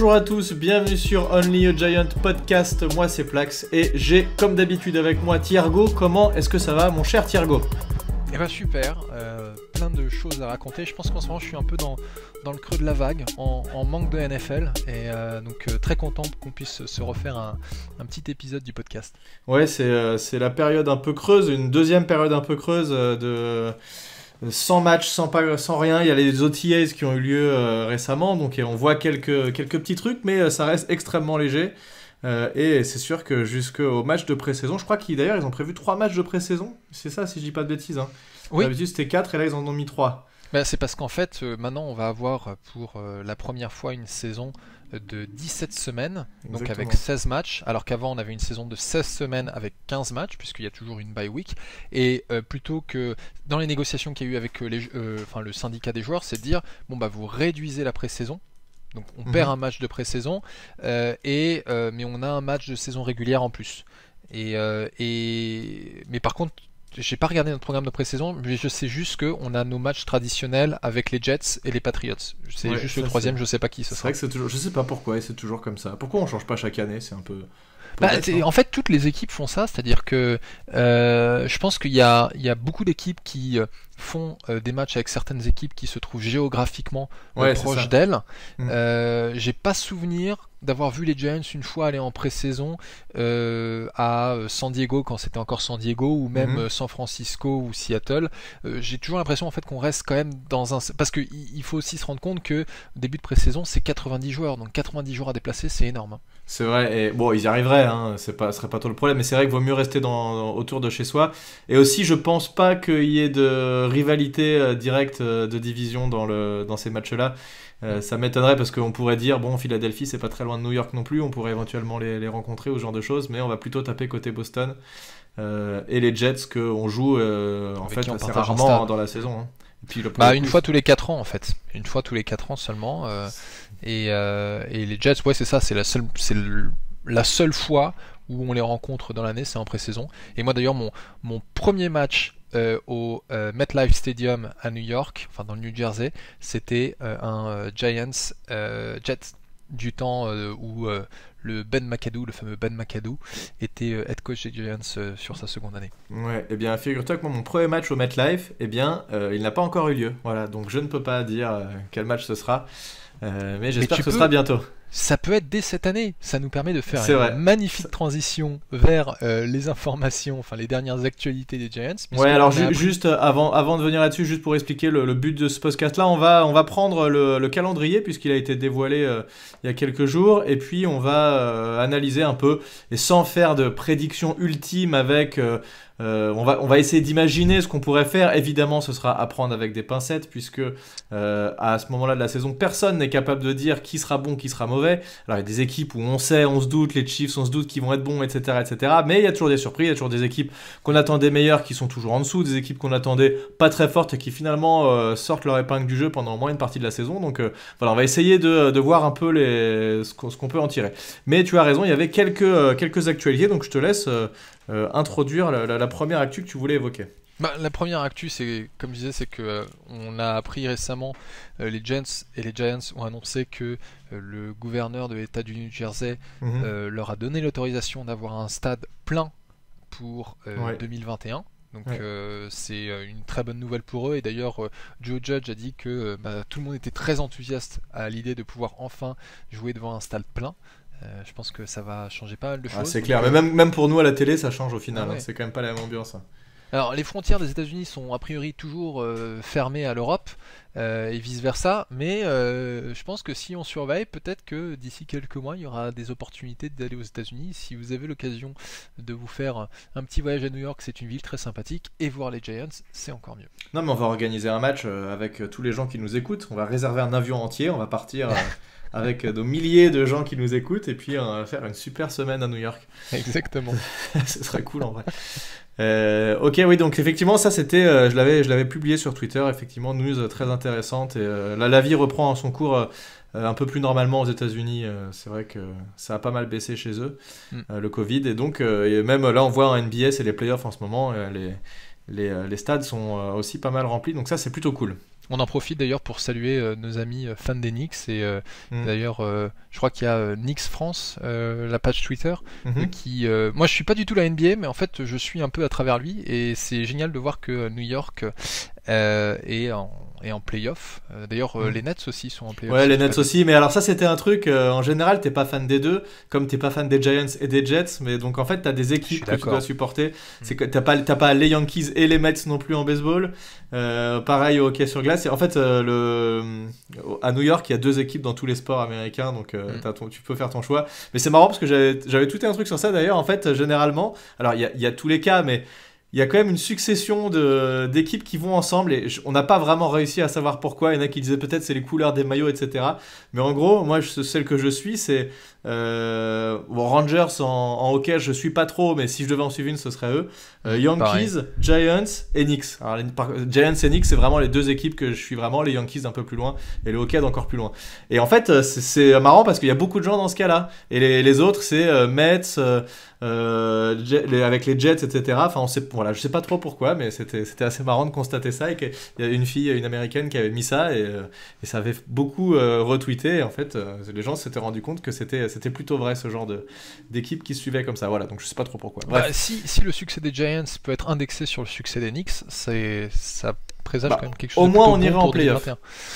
Bonjour à tous, bienvenue sur Only a Giant Podcast. Moi c'est Plax et j'ai comme d'habitude avec moi Thiergo. Comment est-ce que ça va mon cher Thiergo Eh ben super, euh, plein de choses à raconter. Je pense qu'en ce moment je suis un peu dans, dans le creux de la vague, en, manque de NFL. Et euh, donc euh, très content qu'on puisse se refaire un, petit épisode du podcast. Ouais, c'est la période un peu creuse, une deuxième période un peu creuse de sans match, sans, pas, sans rien. Il y a les OTAs qui ont eu lieu euh, récemment, donc on voit quelques, quelques petits trucs, mais euh, ça reste extrêmement léger. Euh, et c'est sûr que jusqu'au match de pré-saison, je crois qu'ils d'ailleurs ils ont prévu trois matchs de pré-saison. C'est ça, si je dis pas de bêtises. Hein. Oui. D'habitude c'était 4 et là ils en ont mis trois. Bah, c'est parce qu'en fait, maintenant on va avoir pour la première fois une saison de 17 semaines, donc avec 16 matchs, alors qu'avant on avait une saison de 16 semaines avec 15 matchs, puisqu'il y a toujours une bye week. Et euh, plutôt que dans les négociations qu'il y a eu avec euh, les, euh, enfin, le syndicat des joueurs, c'est de dire bon bah vous réduisez la pré-saison. Donc on mhm. perd un match de pré-saison, et mais on a un match de saison régulière en plus. Et, et mais par contre j'ai pas regardé notre programme de pré-saison, mais je sais juste qu'on a nos matchs traditionnels avec les Jets et les Patriots. C'est juste le troisième, je sais pas qui ce sera. C'est vrai que c'est toujours, je sais pas pourquoi, et c'est toujours comme ça. Pourquoi on change pas chaque année C'est un peu. Bah, hein. en fait, toutes les équipes font ça, c'est-à-dire que euh, je pense qu'il y, a, beaucoup d'équipes qui euh, font euh, des matchs avec certaines équipes qui se trouvent géographiquement proches d'elles. Mm. J'ai pas souvenir d'avoir vu les Giants une fois aller en pré-saison à San Diego quand c'était encore San Diego ou même mm-hmm. San Francisco ou Seattle. J'ai toujours l'impression en fait qu'on reste quand même dans un parce qu'il faut aussi se rendre compte que début de pré-saison c'est 90 joueurs donc 90 joueurs à déplacer c'est énorme. Hein. C'est vrai, et bon, ils y arriveraient, hein, c'est pas, ce serait pas trop le problème, mais c'est vrai qu'il vaut mieux rester dans, autour de chez soi. Et aussi, je pense pas qu'il y ait de rivalité euh, directe euh, de division dans, le, dans ces matchs-là. Euh, ça m'étonnerait parce qu'on pourrait dire, bon, Philadelphie, c'est pas très loin de New York non plus, on pourrait éventuellement les, les rencontrer ou ce genre de choses, mais on va plutôt taper côté Boston et les Jets qu'on joue en fait assez rarement dans la saison. Hein. Bah, une fois tous les 4 ans en fait, une fois tous les 4 ans seulement. Euh, euh, et, les Jets, ouais c'est ça, c'est la seule, c'est la seule fois où on les rencontre dans l'année, c'est en pré-saison. Et moi d'ailleurs mon, mon premier match euh, au MetLife Stadium à New York, enfin dans le New Jersey, c'était un Giants Jets du temps euh, où euh, le Ben McAdoo, le fameux Ben McAdoo, était euh, head coach des Giants sur sa seconde année. Ouais, et eh bien figure-toi que mon premier match au MetLife, eh bien, il n'a pas encore eu lieu. Voilà, donc je ne peux pas dire quel match ce sera, mais j'espère que ce sera bientôt ça peut être dès cette année. Ça nous permet de faire une magnifique transition vers euh, les informations, enfin les dernières actualités des Giants. Ouais, alors juste euh, avant, de venir là-dessus, juste pour expliquer le, but de ce podcast-là, on va, on va prendre le, calendrier puisqu'il a été dévoilé euh, il y a quelques jours, et puis on va analyser un peu, et sans faire de prédiction ultime avec euh, on, va, essayer d'imaginer ce qu'on pourrait faire. Évidemment, ce sera à prendre avec des pincettes, puisque euh, à ce moment-là de la saison, personne n'est capable de dire qui sera bon, qui sera mauvais. Alors, il y a des équipes où on sait, on se doute, les Chiefs, on se doute qui vont être bons, etc., etc. Mais il y a toujours des surprises, il y a toujours des équipes qu'on attendait meilleures qui sont toujours en dessous, des équipes qu'on attendait pas très fortes et qui finalement euh, sortent leur épingle du jeu pendant au moins une partie de la saison. Donc, voilà, on va essayer de, voir un peu les, ce qu'on peut en tirer. Mais tu as raison, il y avait quelques, quelques actualités, donc je te laisse, euh, introduire la, première actu que tu voulais évoquer. Bah, la première actu, c'est comme je disais, c'est que euh, on a appris récemment euh, les Giants et les Giants ont annoncé que le gouverneur de l'État du New Jersey mhm. leur a donné l'autorisation d'avoir un stade plein pour 2021. Donc c'est une très bonne nouvelle pour eux. Et d'ailleurs, Joe Judge a dit que bah, tout le monde était très enthousiaste à l'idée de pouvoir enfin jouer devant un stade plein. Euh, je pense que ça va changer pas mal de ah, choses. c'est clair, mais même, même, pour nous à la télé, ça change au final. Ah hein. C'est quand même pas la même ambiance. Hein. Alors, les frontières des États-Unis sont a priori toujours euh, fermées à l'Europe euh, et vice-versa, mais je pense que si on surveille, peut-être que d'ici quelques mois, il y aura des opportunités d'aller aux États-Unis. Si vous avez l'occasion de vous faire un petit voyage à New York, c'est une ville très sympathique, et voir les Giants, c'est encore mieux. Non, mais on va organiser un match avec tous les gens qui nous écoutent. On va réserver un avion entier, on va partir. avec euh, nos milliers de gens qui nous écoutent et puis on euh, va faire une super semaine à New York. Exactement. Ce serait cool en vrai. Euh, ok, oui, donc effectivement, ça c'était, je l'avais, je l'avais publié sur Twitter, effectivement, news très intéressante. Et là, la vie reprend son cours un peu plus normalement aux États-Unis. c'est vrai que ça a pas mal baissé chez eux, mm. le Covid. Et donc, même là, on voit en NBA, c'est les playoffs en ce moment, les, les, stades sont aussi pas mal remplis. Donc, ça, c'est plutôt cool. On en profite d'ailleurs pour saluer euh, nos amis euh, fans des Knicks et euh, mm. d'ailleurs, je crois qu'il y a Knicks France, la page Twitter, mm-hmm. qui. moi, je suis pas du tout la NBA, mais en fait, je suis un peu à travers lui et c'est génial de voir que New York est en et en playoff. Euh, d'ailleurs, euh, mm. les Nets aussi sont en playoff. Ouais, les Nets aussi, mais alors ça c'était un truc, euh, en général, t'es pas fan des deux, comme t'es pas fan des Giants et des Jets, mais donc en fait, t'as des équipes que tu dois supporter. Mm. C'est que t'as pas, pas les Yankees et les Mets non plus en baseball. pareil au hockey sur glace. Et en fait, le... à New York, il y a deux équipes dans tous les sports américains, donc mm. tu peux faire ton choix. Mais c'est marrant parce que j'avais tout un truc sur ça d'ailleurs. En fait, généralement, alors il y, y a tous les cas, mais il y a quand même une succession d'équipes qui vont ensemble et on n'a pas vraiment réussi à savoir pourquoi. Il y en a qui disaient peut-être c'est les couleurs des maillots, etc. Mais en gros, moi, celle que je suis, c'est euh, Rangers en, en, hockey, je suis pas trop, mais si je devais en suivre une, ce serait eux. Euh, Yankees, Giants et Knicks. Giants et Knicks, c'est vraiment les deux équipes que je suis vraiment, les Yankees un peu plus loin et le hockey d'encore plus loin. Et en fait, euh, c'est marrant parce qu'il y a beaucoup de gens dans ce cas-là. Et les, autres, c'est Mets, avec les Jets, etc. Enfin, on sait, voilà, je sais pas trop pourquoi, mais c'était assez marrant de constater ça. Et qu'il y a une fille, une américaine qui avait mis ça et, et ça avait beaucoup retweeté. Et en fait, les gens s'étaient rendu compte que c'était c'était plutôt vrai ce genre d'équipe qui suivait comme ça. Voilà, donc je sais pas trop pourquoi. Bah, si, si, le succès des Giants peut être indexé sur le succès des Knicks, ça présage bah, quand même quelque chose. Au moins, on ira irait en playoff.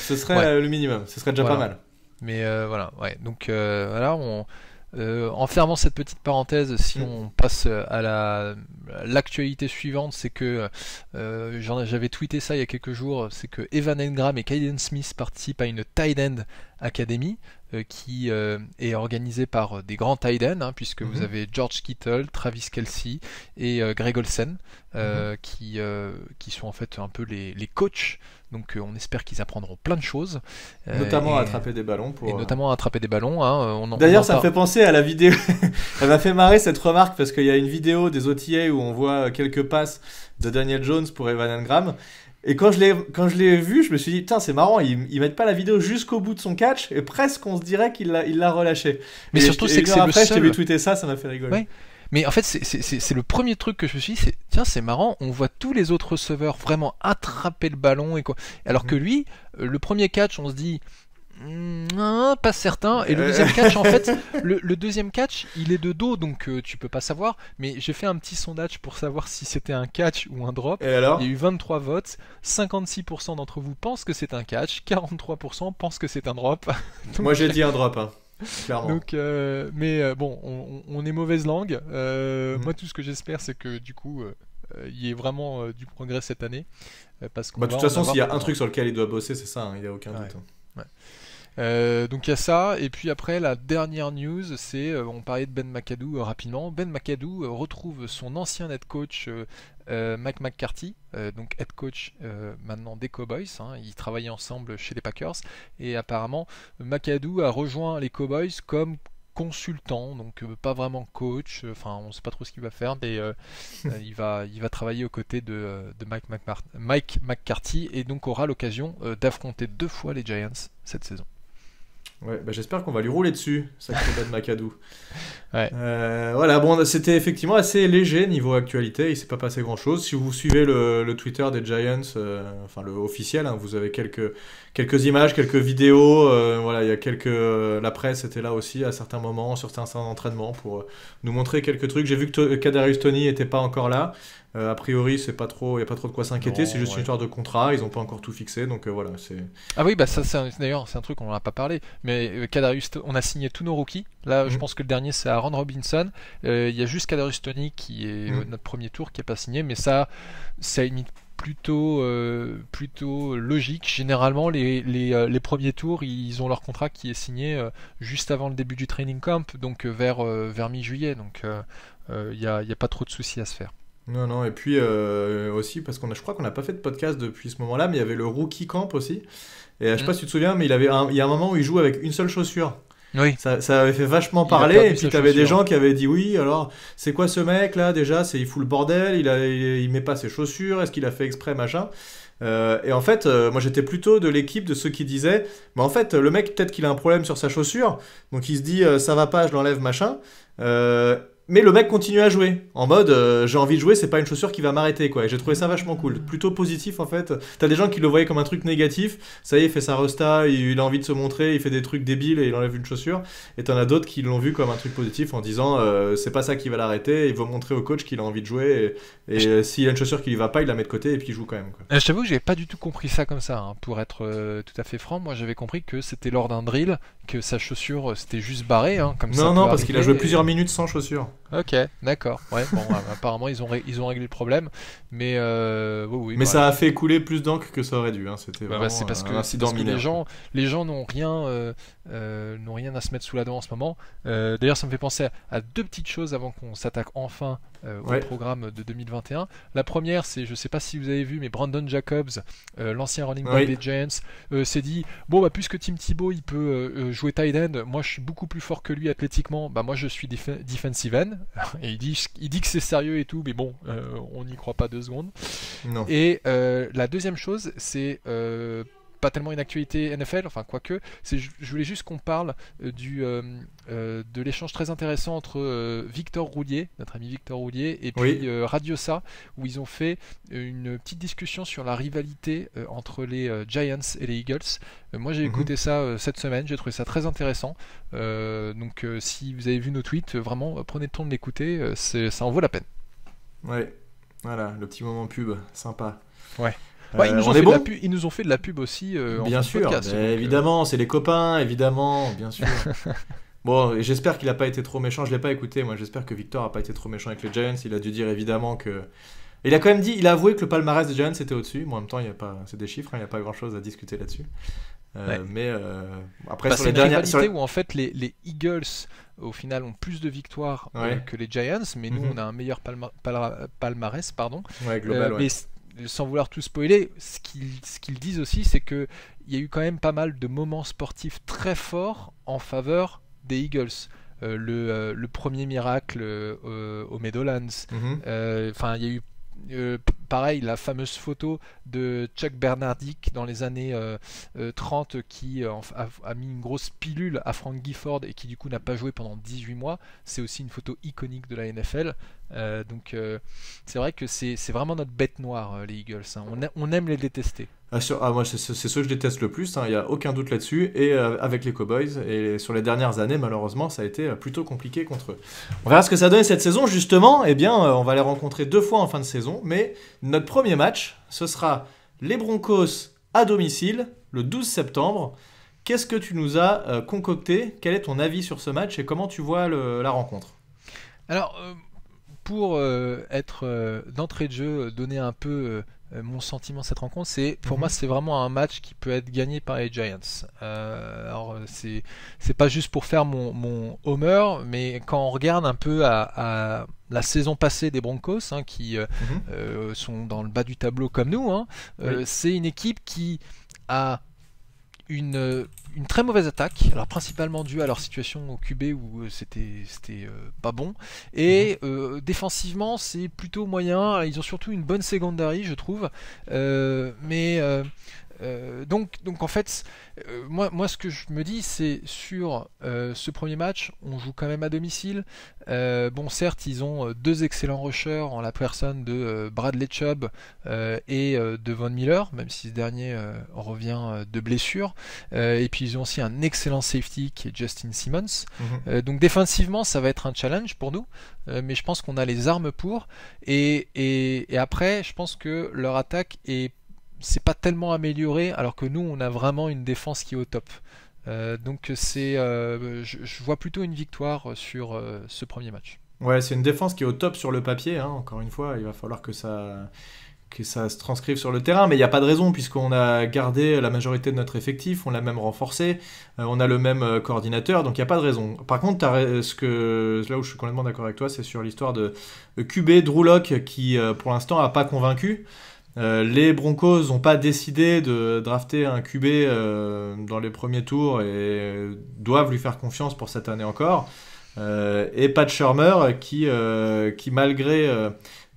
Ce serait euh, le minimum, ce serait déjà pas mal. Mais euh, voilà, ouais. Donc euh, voilà, on. en fermant cette petite parenthèse, si mm. on passe à l'actualité suivante, c'est que j'avais tweeté ça il y a quelques jours, c'est que Evan Engram et Kaiden Smith participent à une Tight End Academy. Euh, qui euh, est organisé par euh, des grands tight hein, puisque vous mhm. avez George Kittle, Travis Kelsey et Greg Olsen, mhm. qui, qui sont en fait un peu les, les coachs donc on espère qu'ils apprendront plein de choses. notamment à attraper des ballons. Pour, et notamment à attraper des ballons. D'ailleurs, ça me fait penser à la vidéo. Elle m'a fait marrer cette remarque parce qu'il y a une vidéo des OTA où on voit quelques passes de Daniel Jones pour Evan Engram. Et quand je l'ai, vu, je me suis dit, putain, c'est marrant, ils, va mettent pas la vidéo jusqu'au bout de son catch, et presque on se dirait qu'il l'a, relâché. Mais surtout, c'est que c'est après, le seul... je ça, ça m'a fait rigoler. Mais en fait, c'est le premier truc que je me suis dit, c'est tiens, c'est marrant, on voit tous les autres receveurs vraiment attraper le ballon et quoi. Alors mm. que lui, euh, le premier catch, on se dit, Mm, non pas certain. Et le euh. deuxième catch, en fait, le, deuxième catch, il est de dos, donc euh, tu peux pas savoir. Mais j'ai fait un petit sondage pour savoir si c'était un catch ou un drop. Et alors il y a eu 23 votes. 56% d'entre vous pensent que c'est un catch. 43% pensent que c'est un drop. Moi, j'ai dit un drop. Hein. Donc, euh, mais bon, on, est mauvaise langue. Mm. Moi, tout ce que j'espère, c'est que du coup, il y ait vraiment du progrès cette année. parce bah, de toute façon, s'il y a un truc sur lequel il doit bosser, c'est ça, hein. il a aucun doute. Hein. Ouais. Euh, donc il y a ça, et puis après la dernière news, c'est euh, on parlait de Ben McAdoo euh, rapidement. Ben McAdoo retrouve son ancien head coach Mike McCarthy, donc head coach maintenant des Cowboys. Il hein. ils travaillaient ensemble chez les Packers, et apparemment McAdoo a rejoint les Cowboys comme consultant, donc pas vraiment coach, enfin on sait pas trop ce qu'il va faire, mais il, va, il va travailler aux côtés de, Mike, McCarthy et donc aura l'occasion d'affronter deux fois les Giants cette saison. Ouais, bah, j'espère qu'on va lui rouler dessus, ça de Macadou. ouais. euh, voilà, bon, c'était effectivement assez léger niveau actualité, il s'est pas passé grand chose. Si vous suivez le, Twitter des Giants, euh, enfin le officiel, hein, vous avez quelques, quelques images, quelques vidéos. Euh, voilà, il y a quelques, euh, la presse était là aussi à certains moments, sur certains entraînements pour nous montrer quelques trucs. J'ai vu que Kadarius Tony était pas encore là, euh, a priori, c'est pas trop, il y a pas trop de quoi s'inquiéter. C'est juste une histoire de contrat. Ils n'ont pas encore tout fixé, donc euh, voilà. C'est ah oui, bah ça, c'est d'ailleurs, c'est un truc on n'a pas parlé. Mais euh, on a signé tous nos rookies. Là, je mhm. pense que le dernier c'est Aaron Robinson. Il y a juste Kadarius Tony qui est mhm. notre premier tour qui n'est pas signé, mais ça, ça est plutôt, plutôt logique. Généralement, les, premiers tours, ils ont leur contrat qui est signé juste avant le début du training camp, donc vers, vers mi-juillet. Donc il n'y a pas trop de soucis à se faire. Non, non, et puis euh, aussi, parce qu'on a, je crois qu'on n'a pas fait de podcast depuis ce moment-là, mais il y avait le Rookie Camp aussi. Et euh, je ne sais pas si tu te souviens, mais il, avait il y a un moment où il joue avec une seule chaussure. Oui. Ça, avait fait vachement parler, et puis avais des gens qui avaient dit oui, alors c'est quoi ce mec là déjà c'est, Il fout le bordel, il, ne il, met pas ses chaussures, est-ce qu'il a fait exprès, machin euh, et en fait, moi j'étais plutôt de l'équipe de ceux qui disaient, mais bah, en fait, le mec peut-être qu'il a un problème sur sa chaussure, donc il se dit ça ça va pas, je l'enlève, machin mais le mec continue à jouer en mode euh, j'ai envie de jouer c'est pas une chaussure qui va m'arrêter quoi j'ai trouvé ça vachement cool plutôt positif en fait t'as des gens qui le voyaient comme un truc négatif ça y est il fait sa resta il a envie de se montrer il fait des trucs débiles et il enlève une chaussure et t'en as d'autres qui l'ont vu comme un truc positif en disant euh, c'est pas ça qui va l'arrêter il veut montrer au coach qu'il a envie de jouer et, euh, s'il a une chaussure qui lui va pas il la met de côté et puis il joue quand même quoi. je t'avoue que j'avais pas du tout compris ça comme ça hein. pour être tout à fait franc moi j'avais compris que c'était lors d'un drill que sa chaussure c'était juste barrée hein, comme ça non parce qu'il a joué plusieurs minutes sans chaussure Ok, d'accord. Ouais, apparemment ils ont, ils ont réglé le problème, mais euh, bah, ça a fait couler plus d'encre que ça aurait dû. Hein. C'était bah, c'est parce, que, les gens, euh, euh, n'ont rien, à se mettre sous la dent en ce moment. D'ailleurs, ça me fait penser à deux petites choses avant qu'on s'attaque enfin euh, au programme de 2021. La première, c'est, je ne sais pas si vous avez vu, mais Brandon Jacobs, euh, l'ancien running back des Giants, euh, s'est dit bon, bah, puisque Tim Thibault il peut jouer tight end, moi je suis beaucoup plus fort que lui athlétiquement, bah, moi je suis defensive end. Et il dit, il dit que c'est sérieux et tout, mais bon, on n'y croit pas deux secondes. Non. Et la deuxième chose, c'est pas tellement une actualité NFL, enfin quoique, c'est, je voulais juste qu'on parle euh, du, euh, euh, de l'échange très intéressant entre Victor Roulier, notre ami Victor Roulier, et puis Radio Radiosa, où ils ont fait une petite discussion sur la rivalité entre les Giants et les Eagles. moi j'ai mhm. écouté ça cette semaine, j'ai trouvé ça très intéressant. donc si vous avez vu nos tweets, vraiment prenez le temps de l'écouter, ça en vaut la peine. Ouais, voilà, le petit moment pub, sympa. Ouais. Bah, ils, euh, nous ils, nous ont fait de la pub aussi. Euh, bien sûr, euh, évidemment, c'est les copains, évidemment, bien sûr. Bon, j'espère qu'il n'a pas été trop méchant. Je l'ai pas écouté, moi. J'espère que Victor n'a pas été trop méchant avec les Giants. Il a dû dire évidemment que. Il a quand même dit, il a avoué que le palmarès des Giants était au-dessus. Moi, en même temps, il y a pas, c'est des chiffres, hein, il n'y a pas grand-chose à discuter là-dessus. Mais après, bah, C'est sur les où en fait les, Eagles, au final, ont plus de victoires que les Giants, mais nous, mhm. on a un meilleur palmarès, pardon. Ouais, global, sans vouloir tout spoiler, ce qu'ils disent aussi, c'est qu'il y a eu quand même pas mal de moments sportifs très forts en faveur des Eagles. Euh, euh, le, premier miracle euh, au Meadowlands. Mhm. Enfin, il y a eu pareil, la fameuse photo de Chuck Bernardick dans les années 30 euh, euh, qui euh, a, mis une grosse pilule à Frank Gifford et qui du coup n'a pas joué pendant 18 mois, c'est aussi une photo iconique de la NFL. donc c'est vrai que c'est vraiment notre bête noire, les Eagles. Hein. On, on, aime les détester. Ah, ah, moi c'est ceux que je déteste le plus, hein. il y n'y a aucun doute là-dessus, et avec les Cowboys, et sur les dernières années malheureusement ça a été plutôt compliqué contre eux. On verra ce que ça donne cette saison justement, eh bien on va les rencontrer deux fois en fin de saison, mais notre premier match, ce sera les Broncos à domicile le 12 septembre. Qu'est-ce que tu nous as euh, concocté Quel est ton avis sur ce match et comment tu vois la rencontre Alors, euh, pour euh, être d'entrée de jeu, donner un peu euh, mon sentiment de cette rencontre, c'est pour moi mhm. c'est vraiment un match qui peut être gagné par les Giants. Euh, alors euh, c'est c'est pas juste pour faire mon, mon, homer, mais quand on regarde un peu à, la saison passée des Broncos, hein, qui mhm. sont dans le bas du tableau comme nous, hein, c'est une équipe qui a euh, une, très mauvaise attaque, alors principalement due à leur situation au QB où euh, c'était euh, pas bon. Et mhm. défensivement, c'est plutôt moyen. Ils ont surtout une bonne secondary, je trouve. mais euh, donc, donc en fait, euh, moi, moi ce que je me dis, c'est sur euh, ce premier match, on joue quand même à domicile. bon, certes, ils ont deux excellents rushers en la personne de Bradley Chubb et de Von Miller, même si ce dernier revient de blessure. et puis ils ont aussi un excellent safety qui est Justin Simmons. Mhm. donc défensivement, ça va être un challenge pour nous, mais je pense qu'on a les armes pour. et, et après, je pense que leur attaque est c'est pas tellement amélioré, alors que nous, on a vraiment une défense qui est au top. Euh, donc c'est, euh, je, vois plutôt une victoire euh, sur ce premier match. Ouais, c'est une défense qui est au top sur le papier. Hein. Encore une fois, il va falloir que ça, que ça se transcrive sur le terrain, mais il n'y a pas de raison puisqu'on a gardé la majorité de notre effectif, on l'a même renforcé, on a le même coordinateur, donc il n'y a pas de raison. Par contre, ce que, là où je suis complètement d'accord avec toi, c'est sur l'histoire de QB Drouloc qui, pour l'instant, n'a pas convaincu. Euh, les Broncos n'ont pas décidé de drafter un QB euh, dans les premiers tours et doivent lui faire confiance pour cette année encore. Euh, et Pat Shermer qui malgré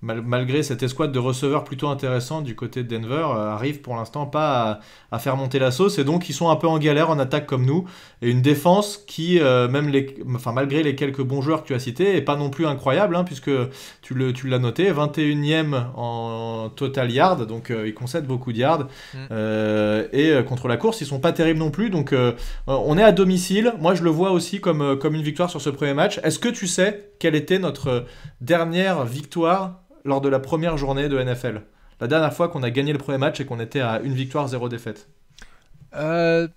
malgré cette escouade de receveurs plutôt intéressante du côté de Denver, euh, arrive pour l'instant pas à, faire monter la sauce. Et donc, ils sont un peu en galère en attaque comme nous. Et une défense qui, euh, même les, enfin, malgré les quelques bons joueurs que tu as cités, n'est pas non plus incroyable, hein, puisque tu l'as tu noté, 21ème en total yard. Donc, euh, ils concèdent beaucoup de yards. Mm. et contre la course, ils sont pas terribles non plus. Donc, on est à domicile. Moi, je le vois aussi comme, comme une victoire sur ce premier match. Est-ce que tu sais quelle était notre dernière victoire lors de la première journée de NFL La dernière fois qu'on a gagné le premier match et qu'on était à une victoire, zéro défaite euh,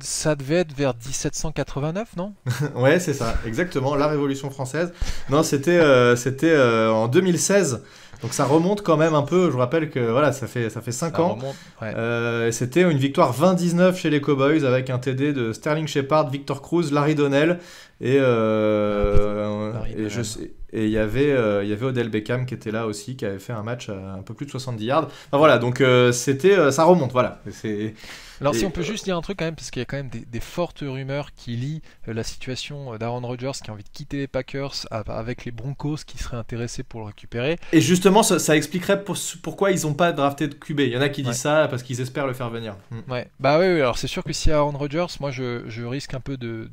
Ça devait être vers 1789, non Ouais, c'est ça, exactement, la Révolution française. Non, c'était euh, c'était euh, en 2016. Donc ça remonte quand même un peu. Je vous rappelle que voilà, ça fait ça fait 5 ans. Euh, c'était une victoire 29 chez les Cowboys avec un TD de Sterling Shepard, Victor Cruz, Larry Donnell et, et je sais, et il y avait, euh, avait Odell Beckham qui était là aussi, qui avait fait un match à un peu plus de 70 yards. Enfin voilà, donc euh, c'était, euh, ça remonte, voilà. Alors si on peut juste dire un truc quand même, parce qu'il y a quand même des, fortes rumeurs qui lient euh, la situation euh, d'Aaron Rodgers qui a envie de quitter les Packers avec les Broncos qui seraient intéressés pour le récupérer. Et justement, ça, expliquerait pourquoi ils n'ont pas drafté de QB. Il y en a qui disent ça parce qu'ils espèrent le faire venir. Hmm. Ouais. Bah oui, alors c'est sûr que si Aaron Rodgers, moi je, risque un peu de,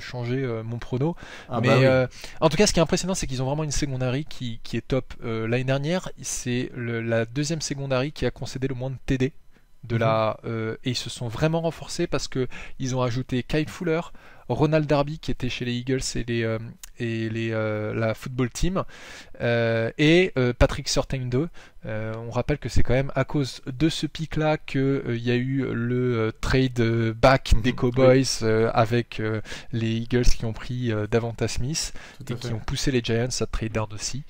changer euh, mon prono. Ah mais bah en tout cas, ce qui est impressionnant, c'est qu'ils ont vraiment une secondary qui, est top. L'année dernière, c'est la deuxième secondary qui a concédé le moins de TD de la euh, et ils se sont vraiment renforcés parce que ils ont ajouté Kyle Fuller, Ronald Darby qui était chez les Eagles et les, euh, les, euh, la football team euh, et euh, Patrick Surtain 2. on rappelle que c'est quand même à cause de ce pic là que il y a eu le trade back mhm. des Cowboys avec les Eagles qui ont pris Davanta Smith et qui ont poussé les Giants à trade aussi.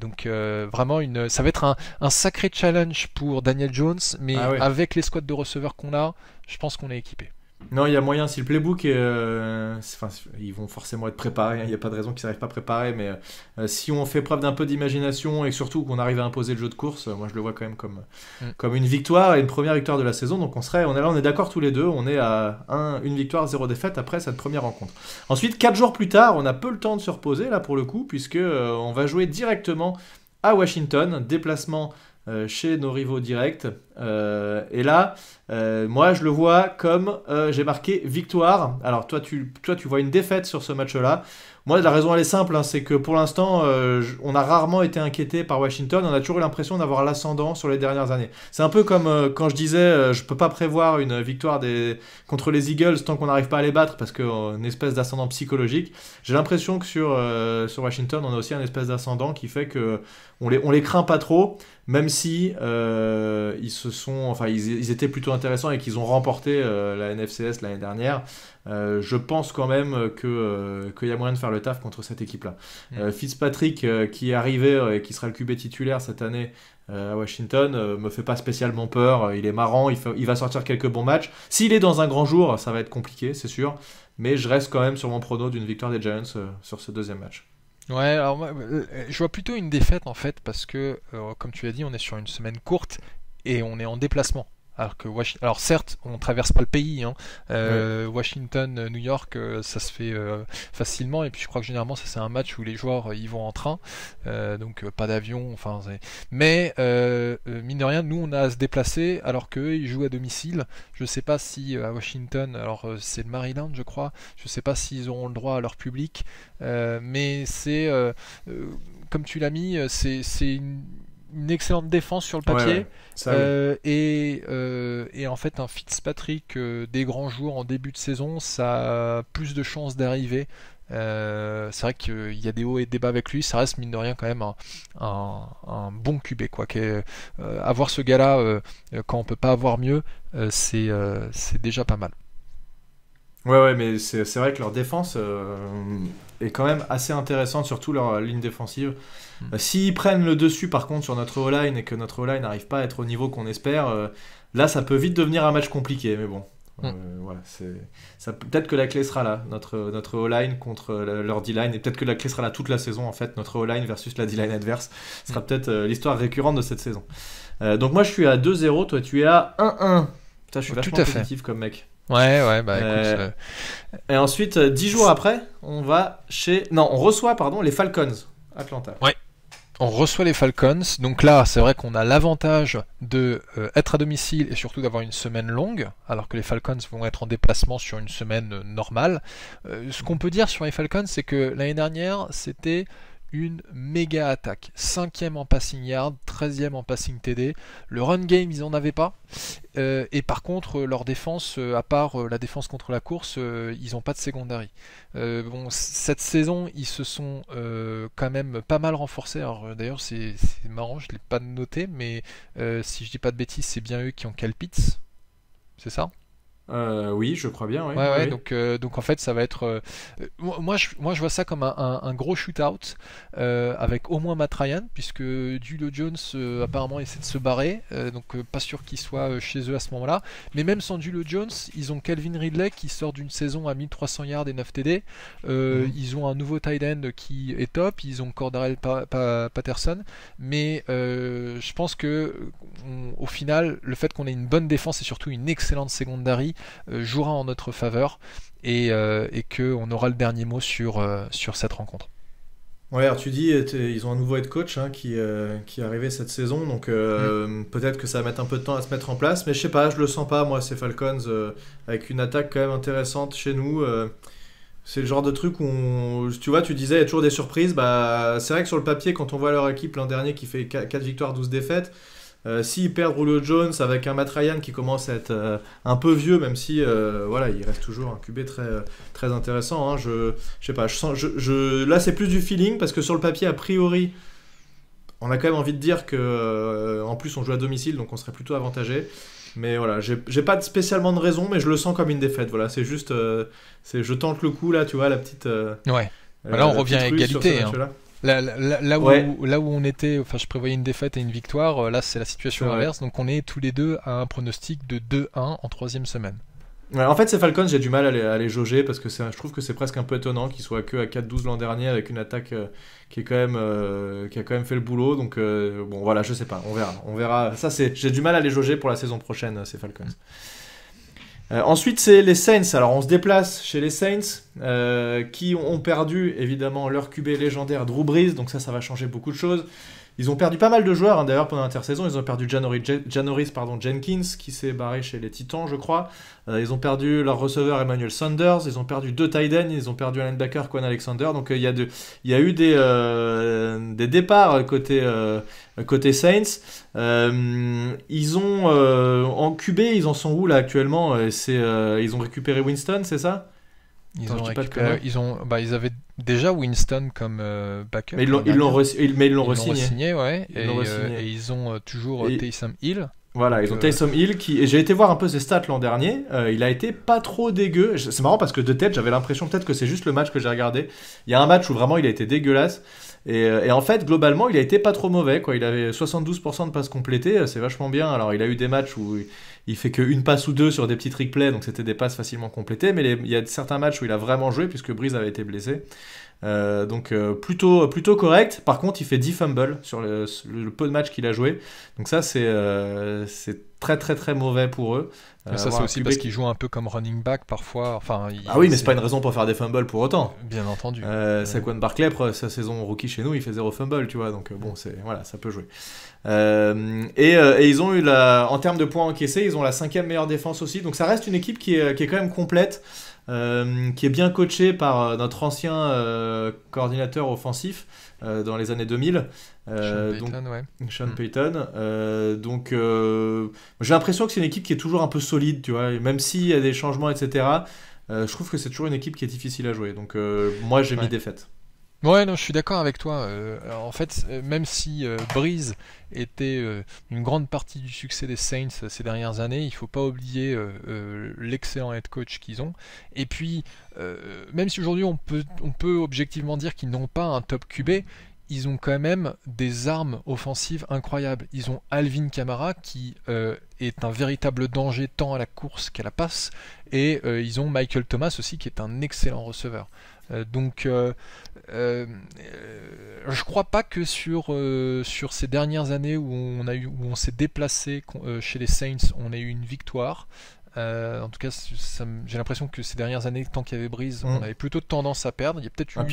donc vraiment une, ça va être un, sacré challenge pour Daniel Jones, mais ah avec les squads de receveurs qu'on a, je pense qu'on est équipé. Non, il y a moyen. Si le playbook euh, enfin, ils vont forcément être préparés. Hein. Il n'y a pas de raison qu'ils n'arrivent pas préparer Mais euh, si on fait preuve d'un peu d'imagination et surtout qu'on arrive à imposer le jeu de course, euh, moi je le vois quand même comme, mm. comme une victoire et une première victoire de la saison. Donc on serait, on est là, on est d'accord tous les deux. On est à une victoire, zéro défaite après cette première rencontre. Ensuite, quatre jours plus tard, on a peu le temps de se reposer là pour le coup, puisque on va jouer directement à Washington, déplacement euh, chez nos rivaux directs. Euh, et là, euh, moi, je le vois comme j'ai marqué victoire. Alors, toi tu, toi, tu vois une défaite sur ce match-là. Moi, la raison, elle est simple, hein, c'est que pour l'instant, euh, on a rarement été inquiété par Washington. On a toujours eu l'impression d'avoir l'ascendant sur les dernières années. C'est un peu comme euh, quand je disais, euh, je peux pas prévoir une victoire des... contre les Eagles tant qu'on n'arrive pas à les battre parce qu'on espèce d'ascendant psychologique. J'ai l'impression que sur, sur Washington, on a aussi un espèce d'ascendant qui fait que on les, on les craint pas trop, même si ils se sont, enfin, ils, ils étaient plutôt intéressants et qu'ils ont remporté la NFCS l'année dernière. Euh, je pense quand même euh, qu'il y a moyen de faire le taf contre cette équipe-là. Mm. Euh, Fitzpatrick, qui est arrivé et qui sera le QB titulaire cette année, à Washington me fait pas spécialement peur. Il est marrant, il, va sortir quelques bons matchs. S'il est dans un grand jour, ça va être compliqué, c'est sûr. Mais je reste quand même sur mon prono d'une victoire des Giants sur ce deuxième match. Ouais, alors je vois plutôt une défaite en fait, parce que, comme tu l'as dit, on est sur une semaine courte et on est en déplacement. Alors que Washington, alors certes, on traverse pas le pays. Hein. Euh, Washington, euh, New York, euh, ça se fait facilement. Et puis je crois que généralement, ça c'est un match où les joueurs ils vont en train, donc pas d'avion. Enfin, mais mine de rien, nous on a à se déplacer, alors qu'eux ils jouent à domicile. Je sais pas si à Washington, alors c'est le Maryland, je crois. Je sais pas s'ils auront le droit à leur public, mais c'est comme tu l'as mis, c'est une une excellente défense sur le papier. Euh, euh, et, en fait, un Fitzpatrick euh, des grands jours en début de saison, ça a plus de chances d'arriver. c'est vrai qu'il y a des hauts et des bas avec lui, ça reste mine de rien quand même un, bon QB. Quoi. avoir ce gars-là quand on peut pas avoir mieux, c'est déjà pas mal. Ouais, ouais, mais c'est vrai que leur défense, est quand même assez intéressante, surtout leur ligne défensive. Mm. Euh, s'ils prennent le dessus par contre sur notre O-line et que notre O-line n'arrive pas à être au niveau qu'on espère, euh, là ça peut vite devenir un match compliqué, mais bon. Mm. Euh, ça peut-être que la clé sera là, notre notre O-line contre leur D-line et peut-être que la clé sera là toute la saison en fait, notre O-line versus la D-line adverse sera mm. peut-être l'histoire récurrente de cette saison. donc moi je suis à 2-0, toi tu es à 1-1. je suis oh, vachement positif comme mec. Ouais, ouais, bah écoute. Euh, euh, et ensuite, euh, dix jours après, on va chez. Non, on reçoit, pardon, les Falcons, Atlanta. Ouais on reçoit les Falcons. Donc là, c'est vrai qu'on a l'avantage de être à domicile et surtout d'avoir une semaine longue, alors que les Falcons vont être en déplacement sur une semaine normale. ce qu'on peut dire sur les Falcons, c'est que l'année dernière, c'était une méga attaque. Cinquième en passing yard, 13 en passing TD. Le run game, ils n'en avaient pas. Euh, et par contre, euh, leur défense, euh, à part la défense contre la course, ils n'ont pas de secondary. bon, cette saison, ils se sont quand même pas mal renforcés. d'ailleurs, c'est marrant, je ne l'ai pas noté, mais si je dis pas de bêtises, c'est bien eux qui ont Calpitz. C'est ça euh, oui, je crois bien. Euh, donc, en fait, ça va être. Euh, moi, je, moi, je vois ça comme un, gros shootout avec au moins Matt Ryan, puisque Julio Jones apparemment essaie de se barrer, donc pas sûr qu'il soit chez eux à ce moment-là. Mais même sans Julio Jones, ils ont Calvin Ridley qui sort d'une saison à 1300 yards et 9 TD. Mhm. Ils ont un nouveau tight end qui est top. Ils ont Cordarel Patterson. Mais je pense que au final, le fait qu'on ait une bonne défense et surtout une excellente secondary euh, jouera en notre faveur et, euh, et qu'on aura le dernier mot sur, euh, sur cette rencontre. Ouais, tu dis, ils ont un nouveau head coach hein, qui, qui, est arrivé cette saison, donc mm. peut-être que ça va mettre un peu de temps à se mettre en place, mais je sais pas, je le sens pas, moi, ces Falcons, avec une attaque quand même intéressante chez nous. c'est le genre de truc où, tu vois, tu disais, il y a toujours des surprises. Bah, c'est vrai que sur le papier, quand on voit leur équipe l'an dernier qui fait 4 victoires, 12 défaites, euh, S'ils perdent Julio Jones avec un Matt Ryan qui commence à être euh, un peu vieux, même si euh, voilà, il reste toujours un QB très, euh, très intéressant. Hein, je, je sais pas, je sens, je, là c'est plus du feeling parce que sur le papier, a priori, on a quand même envie de dire que en plus on joue à domicile donc on serait plutôt avantagé. Mais voilà, j'ai pas spécialement de raison, mais je le sens comme une défaite. Voilà, c'est juste, c'est je tente le coup là, tu vois, la petite. ouais. Bah là, on revient à égalité. Hein. Là, où, là, où, on était, enfin je prévoyais une défaite et une victoire, euh, là c'est la situation inverse, donc on est tous les deux à un pronostic de 2-1 en troisième semaine. en fait, ces Falcons, j'ai du mal à les, jauger parce que je trouve que c'est presque un peu étonnant qu'ils soient que à 4-12 l'an dernier avec une attaque euh, qui, est quand même, euh, qui a quand même fait le boulot. Donc, bon, voilà, je sais pas, on verra. On verra. Ça, j'ai du mal à les jauger pour la saison prochaine, ces Falcons. Mm. Euh, ensuite, c'est les Saints. Alors, on se déplace chez les Saints, euh, qui ont perdu évidemment leur QB légendaire Drew Brees. Donc ça, ça va changer beaucoup de choses. Ils ont perdu pas mal de joueurs, hein. d'ailleurs, pendant l'intersaison. Ils ont perdu Janoris, Janoris pardon, Jenkins, qui s'est barré chez les Titans, je crois. Euh, ils ont perdu leur receveur Emmanuel Saunders. Ils ont perdu deux tight Ils ont perdu un linebacker, Quan Alexander. Donc, euh, il y, a y a eu des, euh, des départs côté, côté Saints. ils ont, en QB, ils en sont où, là, actuellement C'est Ils ont récupéré Winston, c'est ça ils, ont récupéré, ils ont ils avaient déjà Winston comme euh, backup. Mais ils l'ont re-signé. Re ouais, et, euh, et, ils ont euh, toujours et... Euh, Taysom Hill. Voilà, ils ont euh, Taysom Hill qui. Et j'ai été voir un peu ses stats l'an dernier. Euh, il a été pas trop dégueu. C'est marrant parce que de tête, j'avais l'impression peut-être que c'est juste le match que j'ai regardé. Il y a un match où vraiment il a été dégueulasse. Et, euh, en fait, globalement, il a été pas trop mauvais. Quoi. Il avait 72% de passes complétées, c'est vachement bien. Alors, il a eu des matchs où il fait qu'une passe ou deux sur des petits trick plays, donc c'était des passes facilement complétées. Mais il y a certains matchs où il a vraiment joué, puisque Brise avait été blessé. Euh, donc euh, plutôt, plutôt correct. Par contre, il fait 10 fumbles sur le, le peu de matchs qu'il a joué. Donc ça, c'est euh, très très très mauvais pour eux. ça, c'est aussi parce qu'il joue un peu comme running back parfois. Enfin, ah oui, mais c'est pas une raison pour faire des fumbles pour autant. Bien entendu. Saquon Barclay, sa saison rookie chez nous, il fait 0 fumble, tu vois. Donc bon, voilà, ça peut jouer. et, ils ont eu la, en termes de points encaissés, ils ont la cinquième meilleure défense aussi. Donc ça reste une équipe qui qui est quand même complète. Euh, qui est bien coaché par euh, notre ancien euh, coordinateur offensif dans les années 2000. Sean Payton, donc, hmm. donc, j'ai l'impression que c'est une équipe qui est toujours un peu solide, tu vois. même s'il y a des changements, etc., je trouve que c'est toujours une équipe qui est difficile à jouer. Donc, moi, j'ai mis défaite Ouais, non, je suis d'accord avec toi. Euh, en fait, euh, même si euh, Breeze était une grande partie du succès des Saints ces dernières années, il faut pas oublier l'excellent head coach qu'ils ont. Et puis, même si aujourd'hui on peut, on peut objectivement dire qu'ils n'ont pas un top QB, ils ont quand même des armes offensives incroyables. Ils ont Alvin Kamara qui est un véritable danger tant à la course qu'à la passe. Et ils ont Michael Thomas aussi qui est un excellent receveur. donc euh, euh, je crois pas que sur, euh, sur ces dernières années où on, a eu, où on s'est déplacé euh, chez les Saints, on ait eu une victoire. en tout cas, j'ai l'impression que ces dernières années, tant qu'il y avait brise, on mm. avait plutôt tendance à perdre. Il y a peut-être ah,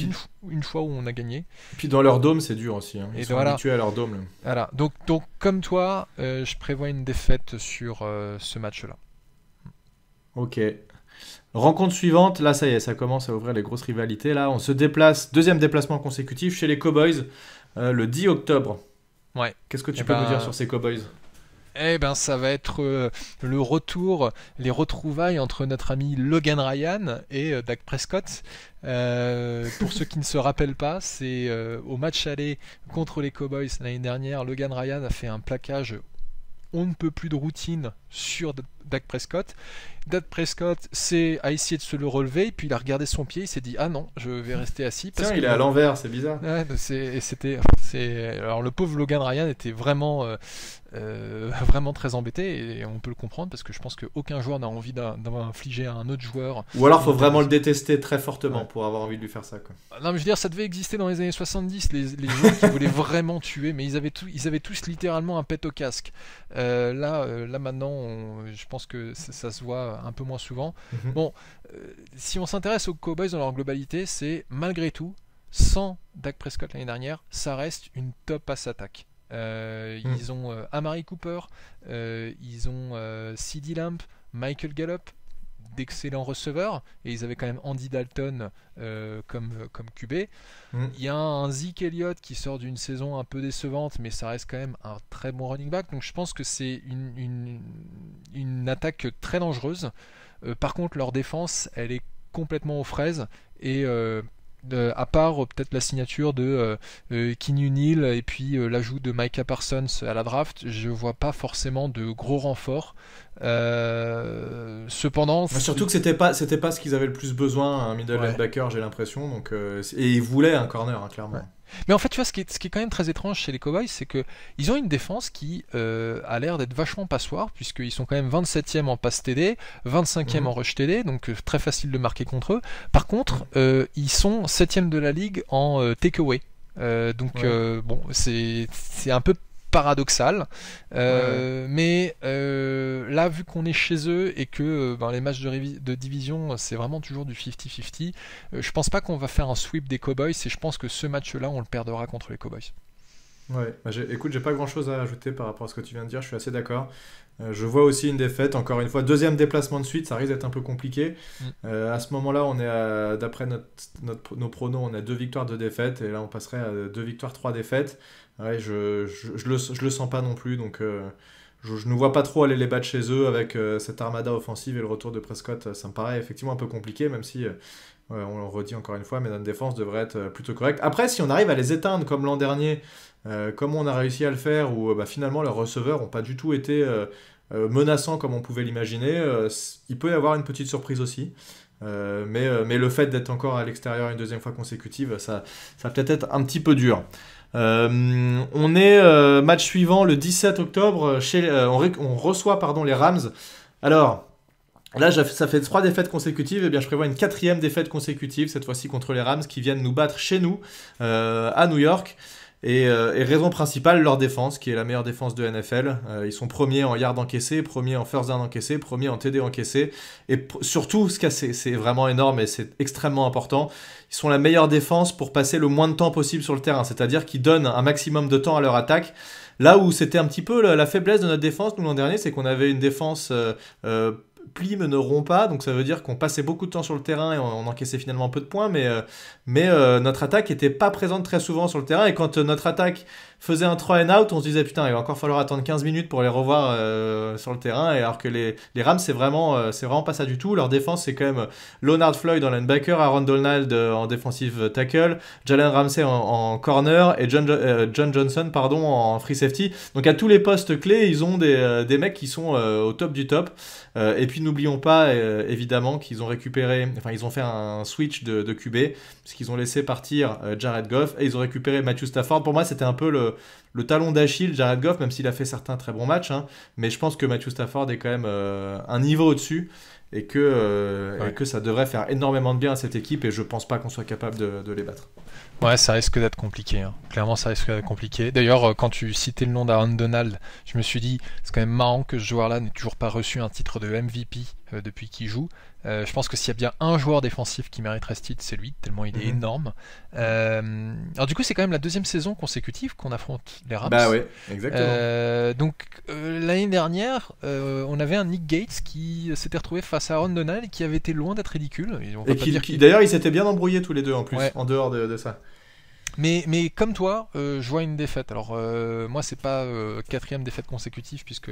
une, fois où on a gagné. Et puis dans leur dôme, c'est dur aussi. Hein. Ils et sont habitués à leur dôme. Voilà. Donc, donc comme toi, je prévois une défaite sur ce match-là. Ok. Rencontre suivante, là ça y est, ça commence à ouvrir les grosses rivalités. Là, on se déplace, deuxième déplacement consécutif chez les Cowboys euh, le 10 octobre. Ouais. Qu'est-ce que tu eh peux nous ben, dire sur ces Cowboys eh ben, ça va être euh, le retour, les retrouvailles entre notre ami Logan Ryan et euh, Dak Prescott. pour ceux qui ne se rappellent pas, c'est au match aller contre les Cowboys l'année dernière, Logan Ryan a fait un plaquage on ne peut plus de routine sur Dak Prescott. Dak Prescott a essayé de se le relever, puis il a regardé son pied, il s'est dit Ah non, je vais rester assis. Parce Tiens, il est à l'envers, c'est bizarre. Ouais, c'est alors le pauvre Logan Ryan était vraiment, euh, euh, vraiment très embêté, et on peut le comprendre, parce que je pense qu'aucun joueur n'a envie d'avoir infligé à un autre joueur. Ou alors faut vraiment le détester très fortement pour avoir envie de lui faire ça. Quoi. Non, mais je veux dire, ça devait exister dans les années 70, les, joueurs qui voulaient vraiment tuer, mais ils avaient, tous ils avaient tous littéralement un pet au casque. Euh, là, là, maintenant, je pense que ça, se voit un peu moins souvent. Mhm. Bon, euh, si on s'intéresse aux Cowboys dans leur globalité, c'est malgré tout, sans Dak Prescott l'année dernière, ça reste une top pass attaque. Euh, mhm. Ils ont euh, Amari Cooper, ils ont CD Lamp, Michael Gallup, d'excellents receveurs, et ils avaient quand même Andy Dalton euh, comme, comme QB. Mm. Il y a un Zeke Elliott qui sort d'une saison un peu décevante, mais ça reste quand même un très bon running back. Donc je pense que c'est une, une, attaque très dangereuse. Euh, par contre, leur défense, elle est complètement aux fraises, et euh, à part euh, peut-être la signature de euh, euh Neal et puis euh, l'ajout de Micah Parsons à la draft, je vois pas forcément de gros renforts. cependant, bah, surtout que c'était pas c'était pas ce qu'ils avaient le plus besoin un hein, middle ouais. linebacker, j'ai l'impression. Donc et ils voulaient un corner hein, clairement. Mais en fait, tu vois, ce qui est, ce qui est quand même très étrange chez les Cowboys, c'est que ils ont une défense qui euh, a l'air d'être vachement passoire, puisqu'ils sont quand même 27e en passe TD, 25e en rush TD, donc euh, très facile de marquer contre eux. Par contre, mhm. euh, ils sont 7e de la ligue en takeaway. donc, bon, c'est un peu paradoxal. Mais là, vu qu'on est chez eux et que euh, ben, les matchs de, division, c'est vraiment toujours du 50-50, euh, je pense pas qu'on va faire un sweep des Cowboys et je pense que ce match-là, on le perdra contre les Cowboys. Ouais, bah, écoute, j'ai pas grand chose à ajouter par rapport à ce que tu viens de dire, je suis assez d'accord. Euh, je vois aussi une défaite, encore une fois, deuxième déplacement de suite, ça risque d'être un peu compliqué. Mm. à ce moment-là, on est d'après notre, nos pronos, on a deux victoires, deux défaites, et là on passerait à deux victoires, trois défaites. Ouais, je, je, le, sens pas non plus, donc je, ne vois pas trop aller les battre chez eux avec euh, cette armada offensive et le retour de Prescott. Euh, ça me paraît effectivement un peu compliqué, même si, euh, on le redit encore une fois, mais notre défense devrait être plutôt correcte. Après, si on arrive à les éteindre comme l'an dernier, comme on a réussi à le faire, où bah, finalement leurs receveurs n'ont pas du tout été menaçants comme on pouvait l'imaginer, il peut y avoir une petite surprise aussi. mais, le fait d'être encore à l'extérieur une deuxième fois consécutive, ça, peut être un petit peu dur. Euh, on est euh, match suivant le 17 octobre. Euh, chez, on, reçoit pardon, les Rams. Alors, là, ça fait trois défaites consécutives. Et eh bien, je prévois une quatrième défaite consécutive, cette fois-ci contre les Rams, qui viennent nous battre chez nous, à New York. Euh, et, raison principale, leur défense, qui est la meilleure défense de NFL. Euh, ils sont premiers en yard encaissés, premiers en first down encaissé, premiers en TD encaissés. Et surtout, ce cas, c'est vraiment énorme et c'est extrêmement important. Ils sont la meilleure défense pour passer le moins de temps possible sur le terrain, c'est-à-dire qu'ils donnent un maximum de temps à leur attaque. Là où c'était un petit peu la, faiblesse de notre défense, nous l'an dernier, c'est qu'on avait une défense euh, ne rompt pas, donc ça veut dire qu'on passait beaucoup de temps sur le terrain et on, encaissait finalement peu de points, mais, euh, mais euh, notre attaque n'était pas présente très souvent sur le terrain, et quand euh, notre attaque faisait un 3 and out, on se disait putain, il va encore falloir attendre 15 minutes pour les revoir euh, sur le terrain. Et alors que les, les Rams, c'est vraiment, euh, c'est vraiment pas ça du tout. Leur défense, c'est quand même euh, Leonard Floyd en linebacker, Aaron Donald en defensive tackle, Jalen Ramsey en, corner et John, Johnson pardon, en free safety. Donc à tous les postes clés, ils ont des, des mecs qui sont au top du top. et puis n'oublions pas évidemment qu'ils ont récupéré, enfin ils ont fait un switch de, de QB, puisqu'ils ont laissé partir Jared Goff et ils ont récupéré Matthew Stafford. Pour moi, c'était un peu le, le talon d'Achille, Jared Goff, même s'il a fait certains très bons matchs. Hein, mais je pense que Matthew Stafford est quand même euh, un niveau au-dessus et que, euh, que ça devrait faire énormément de bien à cette équipe et je pense pas qu'on soit capable de, les battre. Ouais, ça risque d'être compliqué. Hein. Clairement, ça risque d'être compliqué. D'ailleurs, euh, quand tu citais le nom d'Aaron Donald, je me suis dit, c'est quand même marrant que ce joueur-là n'ait toujours pas reçu un titre de MVP depuis qu'il joue. Euh, je pense que s'il y a bien un joueur défensif qui mériterait ce titre, c'est lui, tellement il est mhm. énorme. Euh, alors du coup, c'est quand même la deuxième saison consécutive qu'on affronte les Rams. Bah ouais, exactement. Euh, donc l'année dernière, on avait un Nick Gates qui s'était retrouvé face à Aaron Donald et qui avait été loin d'être ridicule. Et, d'ailleurs, ils s'étaient bien embrouillés tous les deux en plus, en dehors de ça. Mais, comme toi, euh, je vois une défaite. Alors moi euh, moi, c'est pas euh, quatrième défaite consécutive puisque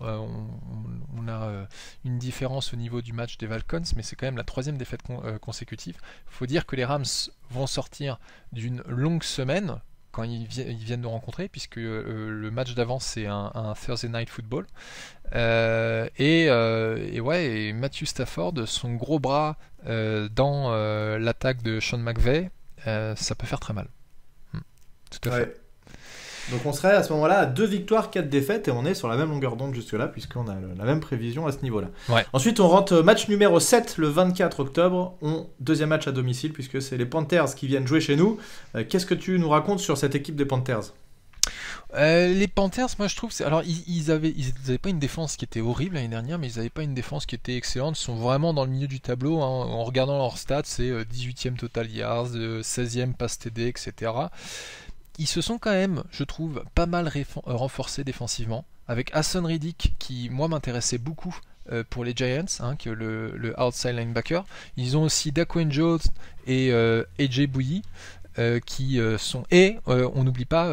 on, a une différence au niveau du match des Falcons, mais c'est quand même la troisième défaite consécutive. Il Faut dire que les Rams vont sortir d'une longue semaine quand ils, viennent nous rencontrer, puisque le match d'avant c'est un, Thursday Night Football. et, ouais, et Matthew Stafford, son gros bras dans l'attaque de Sean McVeigh. Euh, ça peut faire très mal. Hmm. Tout à fait. Donc on serait à ce moment-là à deux victoires, quatre défaites et on est sur la même longueur d'onde jusque-là puisqu'on a la même prévision à ce niveau-là. Ensuite on rentre euh, match numéro 7 le 24 octobre, on, deuxième match à domicile puisque c'est les Panthers qui viennent jouer chez nous. Euh, qu'est-ce que tu nous racontes sur cette équipe des Panthers euh, les Panthers, moi je trouve, alors ils, avaient, n'avaient pas une défense qui était horrible l'année dernière, mais ils n'avaient pas une défense qui était excellente. Ils sont vraiment dans le milieu du tableau. Hein. En regardant leurs stats, c'est 18e euh, total yards, 16e euh, pass TD, etc. Ils se sont quand même, je trouve, pas mal renforcés défensivement. Avec Hassan Riddick, qui moi m'intéressait beaucoup pour les Giants, hein, que le, outside linebacker. Ils ont aussi Daquan Jones et AJ Bouilly. Euh, qui euh, sont. Et euh, on n'oublie pas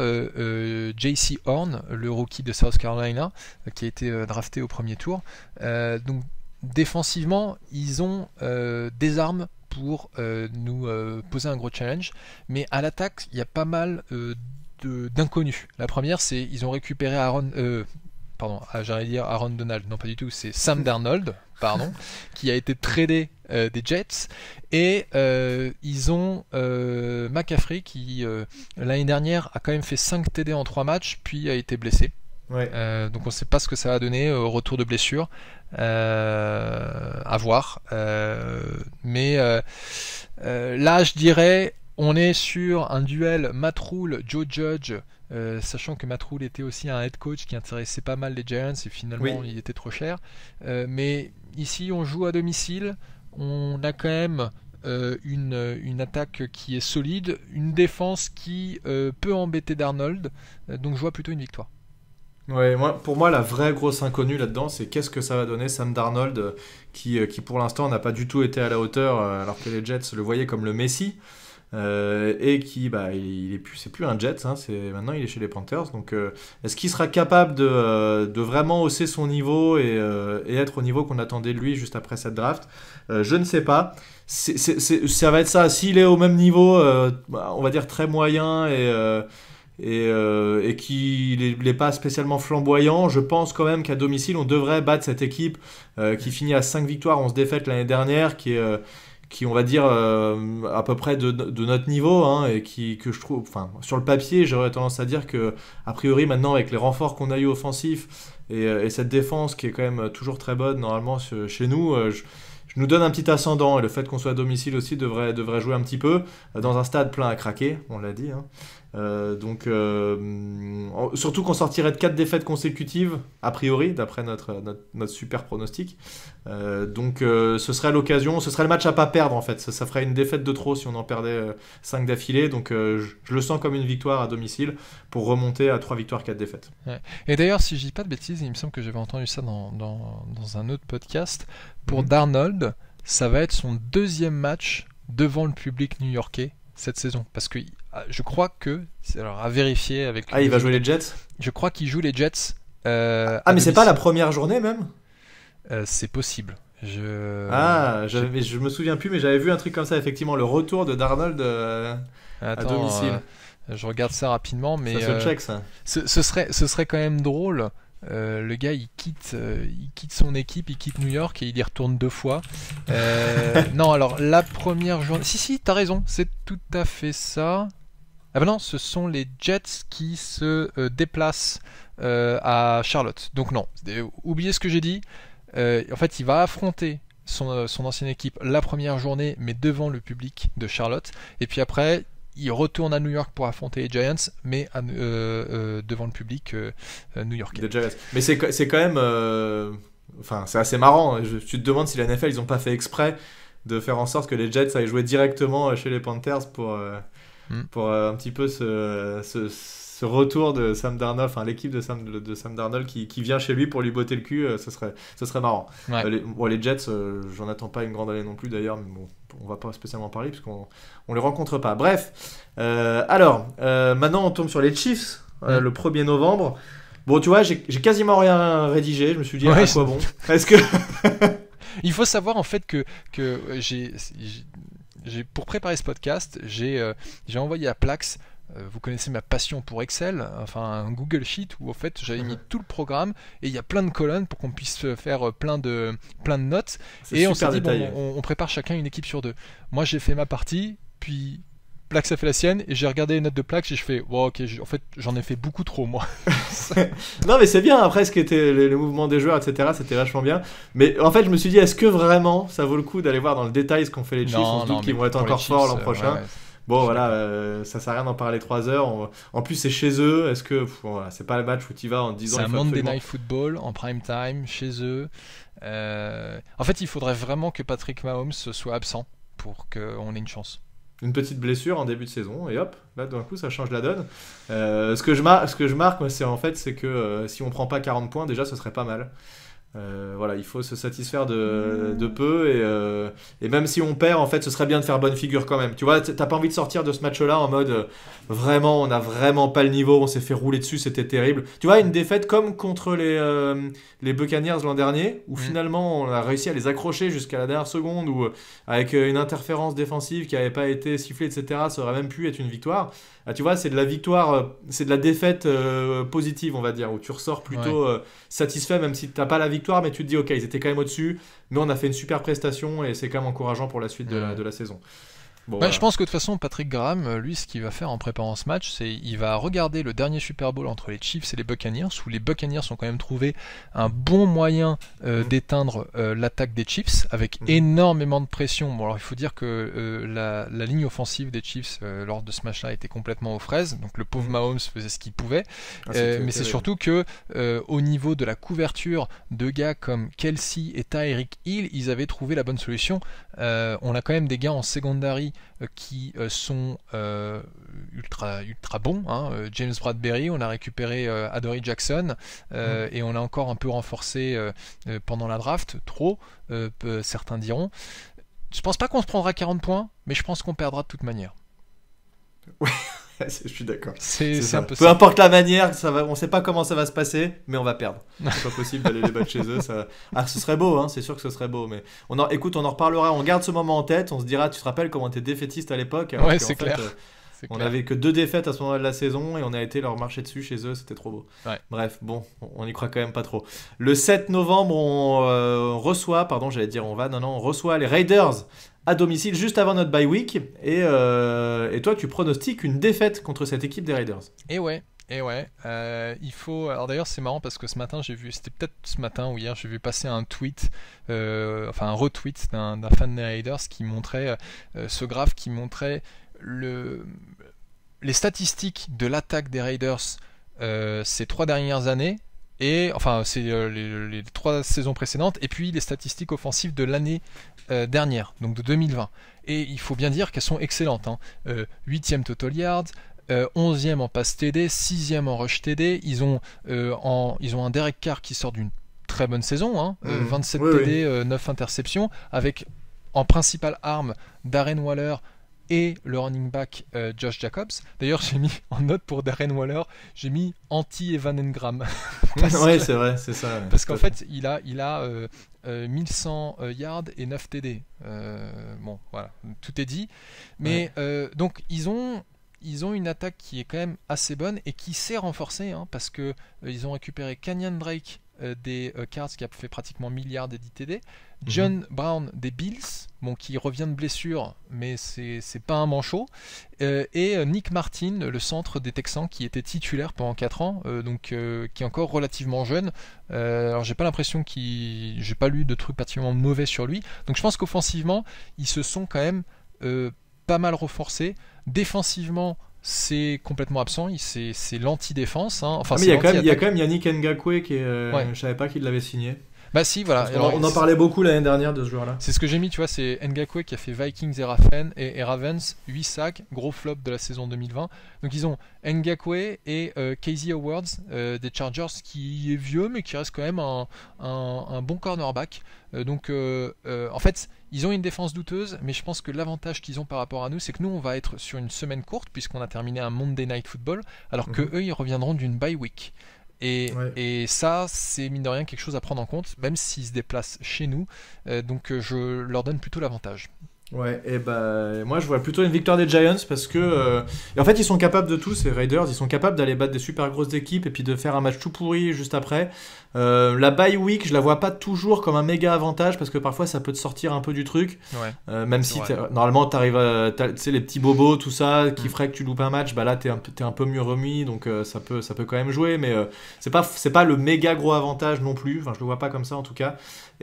JC Horn, le rookie de South Carolina, qui a été drafté au premier tour. donc défensivement, ils ont des armes pour nous poser un gros challenge. Mais à l'attaque, il y a pas mal d'inconnus. La première, c'est ils ont récupéré Aaron, pardon, ah, j'allais dire Aaron Donald, non pas du tout, c'est Sam Darnold, pardon, qui a été tradé euh, des Jets. Et euh, ils ont euh, qui, euh, l'année dernière, a quand même fait 5 TD en 3 matchs, puis a été blessé. donc on ne sait pas ce que ça va donner au retour de blessure. à voir. mais là, je dirais, on est sur un duel Matroul-Joe Judge euh, sachant que Matroul était aussi un head coach qui intéressait pas mal les Giants et finalement il était trop cher. Euh, mais ici on joue à domicile, on a quand même euh, une, attaque qui est solide, une défense qui peut embêter d'Arnold, donc je vois plutôt une victoire. Ouais, pour moi, la vraie grosse inconnue là-dedans, c'est qu'est-ce que ça va donner Sam Darnold, qui, qui pour l'instant n'a pas du tout été à la hauteur, alors que les Jets le voyaient comme le Messi. Euh, et qui, bah, il, est plus, c'est plus un Jets, hein, c'est maintenant il est chez les Panthers. Donc, euh, est-ce qu'il sera capable de, euh, vraiment hausser son niveau et, être au niveau qu'on attendait de lui juste après cette draft Je ne sais pas. ça va être ça. S'il est au même niveau, bah, on va dire très moyen et et, qu'il n'est pas spécialement flamboyant. Je pense quand même qu'à domicile, on devrait battre cette équipe qui finit à 5 victoires, 11 défaites l'année dernière, qui est, qui on va dire euh, à peu près de, notre niveau hein, et qui que je trouve enfin sur le papier j'aurais tendance à dire que a priori maintenant avec les renforts qu'on a eu offensifs et, euh, cette défense qui est quand même toujours très bonne normalement chez nous euh, je, nous donne un petit ascendant et le fait qu'on soit à domicile aussi devrait, devrait jouer un petit peu dans un stade plein à craquer, on l'a dit. Hein. Euh, donc, euh, surtout qu'on sortirait de 4 défaites consécutives, a priori, d'après notre, notre, super pronostic. Euh, donc, ce serait l'occasion, ce serait le match à pas perdre en fait. Ça, ferait une défaite de trop si on en perdait 5 d'affilée. Donc, je, le sens comme une victoire à domicile pour remonter à 3 victoires, 4 défaites. Et d'ailleurs, si je dis pas de bêtises, il me semble que j'avais entendu ça dans, dans, dans, un autre podcast. Pour mhm. Darnold, ça va être son deuxième match devant le public new-yorkais cette saison. Parce que ah, je crois que, alors à vérifier avec. Ah, il va jouer les Jets. Je crois qu'il joue les Jets. Euh, ah, mais c'est pas la première journée même. Euh, c'est possible. Je... Ah, je, je me souviens plus, mais j'avais vu un truc comme ça, effectivement, le retour de Darnold euh, à domicile. je regarde ça rapidement, mais... Ça se check, ça. Ce, ce, serait, ce serait quand même drôle. le gars, il quitte, il quitte son équipe, il quitte New York et il y retourne deux fois. non, alors la première journée... Si, si, t'as raison, c'est tout à fait ça. Ah ben non, ce sont les Jets qui se euh, déplacent euh, à Charlotte. Donc non, oubliez ce que j'ai dit. Euh, en fait, il va affronter son, ancienne équipe la première journée, mais devant le public de Charlotte. Et puis après, il retourne à New York pour affronter les Giants, mais devant le public new-yorkais. Mais c'est quand même... Enfin, c'est assez marrant. Hein. Je, tu te demandes si la NFL, ils n'ont pas fait exprès de faire en sorte que les Jets aillent jouer directement chez les Panthers pour... Hmm. pour euh, un petit peu ce, retour de Sam Darnold, enfin l'équipe de Sam, de Sam Darnold qui, vient chez lui pour lui botter le cul, euh, Ce serait, serait marrant. Euh, les, Jets, j'en attends pas une grande année non plus d'ailleurs, mais on va pas spécialement parler puisqu'on on les rencontre pas. Bref, alors, maintenant on tombe sur les Chiefs, hmm. le 1er novembre. Bon, tu vois, j'ai quasiment rien rédigé. Je me suis dit, à quoi bon est que. Il faut savoir en fait que, que j'ai pour préparer ce podcast, j'ai euh, envoyé à Plax euh, vous connaissez ma passion pour Excel, enfin un Google Sheet où en fait j'avais mis mhm. tout le programme et il y a plein de colonnes pour qu'on puisse euh, faire plein de, plein de notes. Et on s'est dit, on, prépare chacun une équipe sur deux. Moi j'ai fait ma partie, puis Plaque ça fait la sienne et j'ai regardé les notes de Plaque et je fais wow, ok en fait j'en ai fait beaucoup trop moi non mais c'est bien après ce qui était le, mouvement des joueurs etc c'était vachement bien mais en fait je me suis dit est-ce que vraiment ça vaut le coup d'aller voir dans le détail ce qu'ont fait les Chiefs Qui vont être encore forts l'an euh, prochain Bon voilà, euh, ça sert à rien d'en parler 3 heures. En plus c'est chez eux. Est-ce que c'est pas le match où tu vas en disant. C'est un Monday Night Football en prime time chez eux. Euh, en fait, il faudrait vraiment que Patrick Mahomes soit absent pour qu'on ait une chance une petite blessure en début de saison et hop là d'un coup ça change la donne euh, ce que je marque ce que je marque c'est en fait c'est que euh, si on prend pas 40 points déjà ce serait pas mal euh, voilà, il faut se satisfaire de, peu euh, et, même si on perd, en fait, ce serait bien de faire bonne figure quand même. Tu vois, t'as pas envie de sortir de ce match-là en mode euh, vraiment, on a vraiment pas le niveau, on s'est fait rouler dessus, c'était terrible. Tu vois, une défaite comme contre les, les Buccaneers l'an dernier, où mm. finalement on a réussi à les accrocher jusqu'à la dernière seconde, ou avec une interférence défensive qui n'avait pas été sifflée, etc., ça aurait même pu être une victoire. Ah, tu vois, c'est de la victoire, euh, c'est de la défaite euh, positive, on va dire, où tu ressors plutôt euh, satisfait, même si tu n'as pas la victoire, mais tu te dis, ok, ils étaient quand même au-dessus, mais on a fait une super prestation et c'est quand même encourageant pour la suite de la saison. Bah, je pense que de toute façon, Patrick Graham, euh, lui, ce qu'il va faire en préparant ce match, c'est il va regarder le dernier Super Bowl entre les Chiefs et les Buccaneers, où les Buccaneers ont quand même trouvé un bon moyen euh, mm. d'éteindre euh, l'attaque des Chiefs avec mm. énormément de pression. Bon, alors il faut dire que la, ligne offensive des Chiefs lors de ce match-là était complètement aux fraises, donc le pauvre mm. Mahomes faisait ce qu'il pouvait. Ah, mais c'est surtout que au niveau de la couverture de gars comme Kelsey et Tyreek Hill, ils avaient trouvé la bonne solution. Euh, on a quand même des gars en secondary euh, qui euh, sont ultra, ultra bons. Hein. James Bradbury, on a récupéré Adory Jackson mm. et on l'a encore un peu renforcé pendant la draft, trop, certains diront. Je pense pas qu'on se prendra 40 points, mais je pense qu'on perdra de toute manière. je suis d'accord. Peu importe la manière, on ne sait pas comment ça va se passer, mais on va perdre. C'est pas possible d'aller les battre chez eux. Ah, ce serait beau, hein, c'est sûr que ce serait beau. Mais on écoute, on en reparlera, on garde ce moment en tête, on se dira, tu te rappelles comment t'es défaitiste à l'époque c'est clair. Euh, on n'avait que deux défaites à ce moment-là de la saison et on a été leur marcher dessus chez eux, c'était trop beau. Bref, bon, on n'y croit quand même pas trop. Le 7 novembre, euh, on reçoit, pardon, j'allais dire on va, non, non, on reçoit les Raiders à domicile juste avant notre bye week. Et, euh, toi, tu pronostiques une défaite contre cette équipe des Raiders. Et ouais, et ouais, euh, il faut. Alors d'ailleurs, c'est marrant parce que ce matin, j'ai vu, c'était peut-être ce matin ou hier, j'ai vu passer un tweet, enfin un retweet d'un fan des Raiders qui montrait ce graphe qui montrait le, les statistiques de l'attaque des Raiders euh, ces trois dernières années, et enfin c'est euh, les, trois saisons précédentes, et puis les statistiques offensives de l'année euh, dernière, donc de 2020. Et il faut bien dire qu'elles sont excellentes. Hein. 8e total yards, 11e en pass TD, sixième en rush TD, ils ont, ils ont un Derek Carr qui sort d'une très bonne saison, 27 TD, 9 interceptions, avec en principale arme Darren Waller, et le running back euh, Josh Jacobs. D'ailleurs, j'ai mis en note pour Darren Waller, j'ai mis anti Evan Engram. Oui, c'est vrai, c'est ça. parce qu'en fait, il a, il a 1100 euh, euh, yards et 9 TD. bon, voilà, tout est dit. Mais donc, ils ont ils ont une attaque qui est quand même assez bonne et qui s'est renforcée hein, parce que ils ont récupéré Canyon Drake euh, des euh, Cards qui a fait pratiquement milliard d'ITD. Mhm. John Brown des Bills, bon, qui revient de blessure, mais c'est pas un manchot. Euh, et Nick Martin, le centre des Texans, qui était titulaire pendant 4 ans, donc qui est encore relativement jeune. alors j'ai pas l'impression qu'il. J'ai pas lu de trucs particulièrement mauvais sur lui. Donc je pense qu'offensivement, ils se sont quand même pas mal renforcés. Défensivement, c'est complètement absent, c'est l'anti-défense. Hein. Enfin, ah, mais il y, a quand même, Yannick Ngakwe qui est, euh, je savais pas qu'il l'avait signé. Bah si, voilà. on, en parlait beaucoup l'année dernière de ce joueur-là. C'est ce que j'ai mis, tu vois, c'est Ngakwe qui a fait Vikings et, et, Ravens, 8 sacs, gros flop de la saison 2020. Donc ils ont Ngakwe et euh, Casey Awards euh, des Chargers qui est vieux mais qui reste quand même un, un, un bon cornerback. donc en fait, ils ont une défense douteuse, mais je pense que l'avantage qu'ils ont par rapport à nous, c'est que nous, on va être sur une semaine courte, puisqu'on a terminé un Monday Night Football, alors qu'eux, que mhm. eux, ils reviendront d'une bye week. Et, ça, c'est mine de rien quelque chose à prendre en compte, même s'ils se déplacent chez nous. Euh, donc euh, je leur donne plutôt l'avantage. Ouais, et bah, moi je vois plutôt une victoire des Giants parce que. Euh, en fait, ils sont capables de tout, ces Raiders. Ils sont capables d'aller battre des super grosses équipes et puis de faire un match tout pourri juste après. Euh, la bye week, je la vois pas toujours comme un méga avantage parce que parfois ça peut te sortir un peu du truc. Ouais. Euh, même si normalement t'arrives à. Tu sais, les petits bobos, tout ça, qui mm. ferait que tu loupes un match, bah là t'es un, un peu mieux remis donc ça, peut, ça peut quand même jouer. Mais c'est pas, pas le méga gros avantage non plus. Enfin, je le vois pas comme ça en tout cas.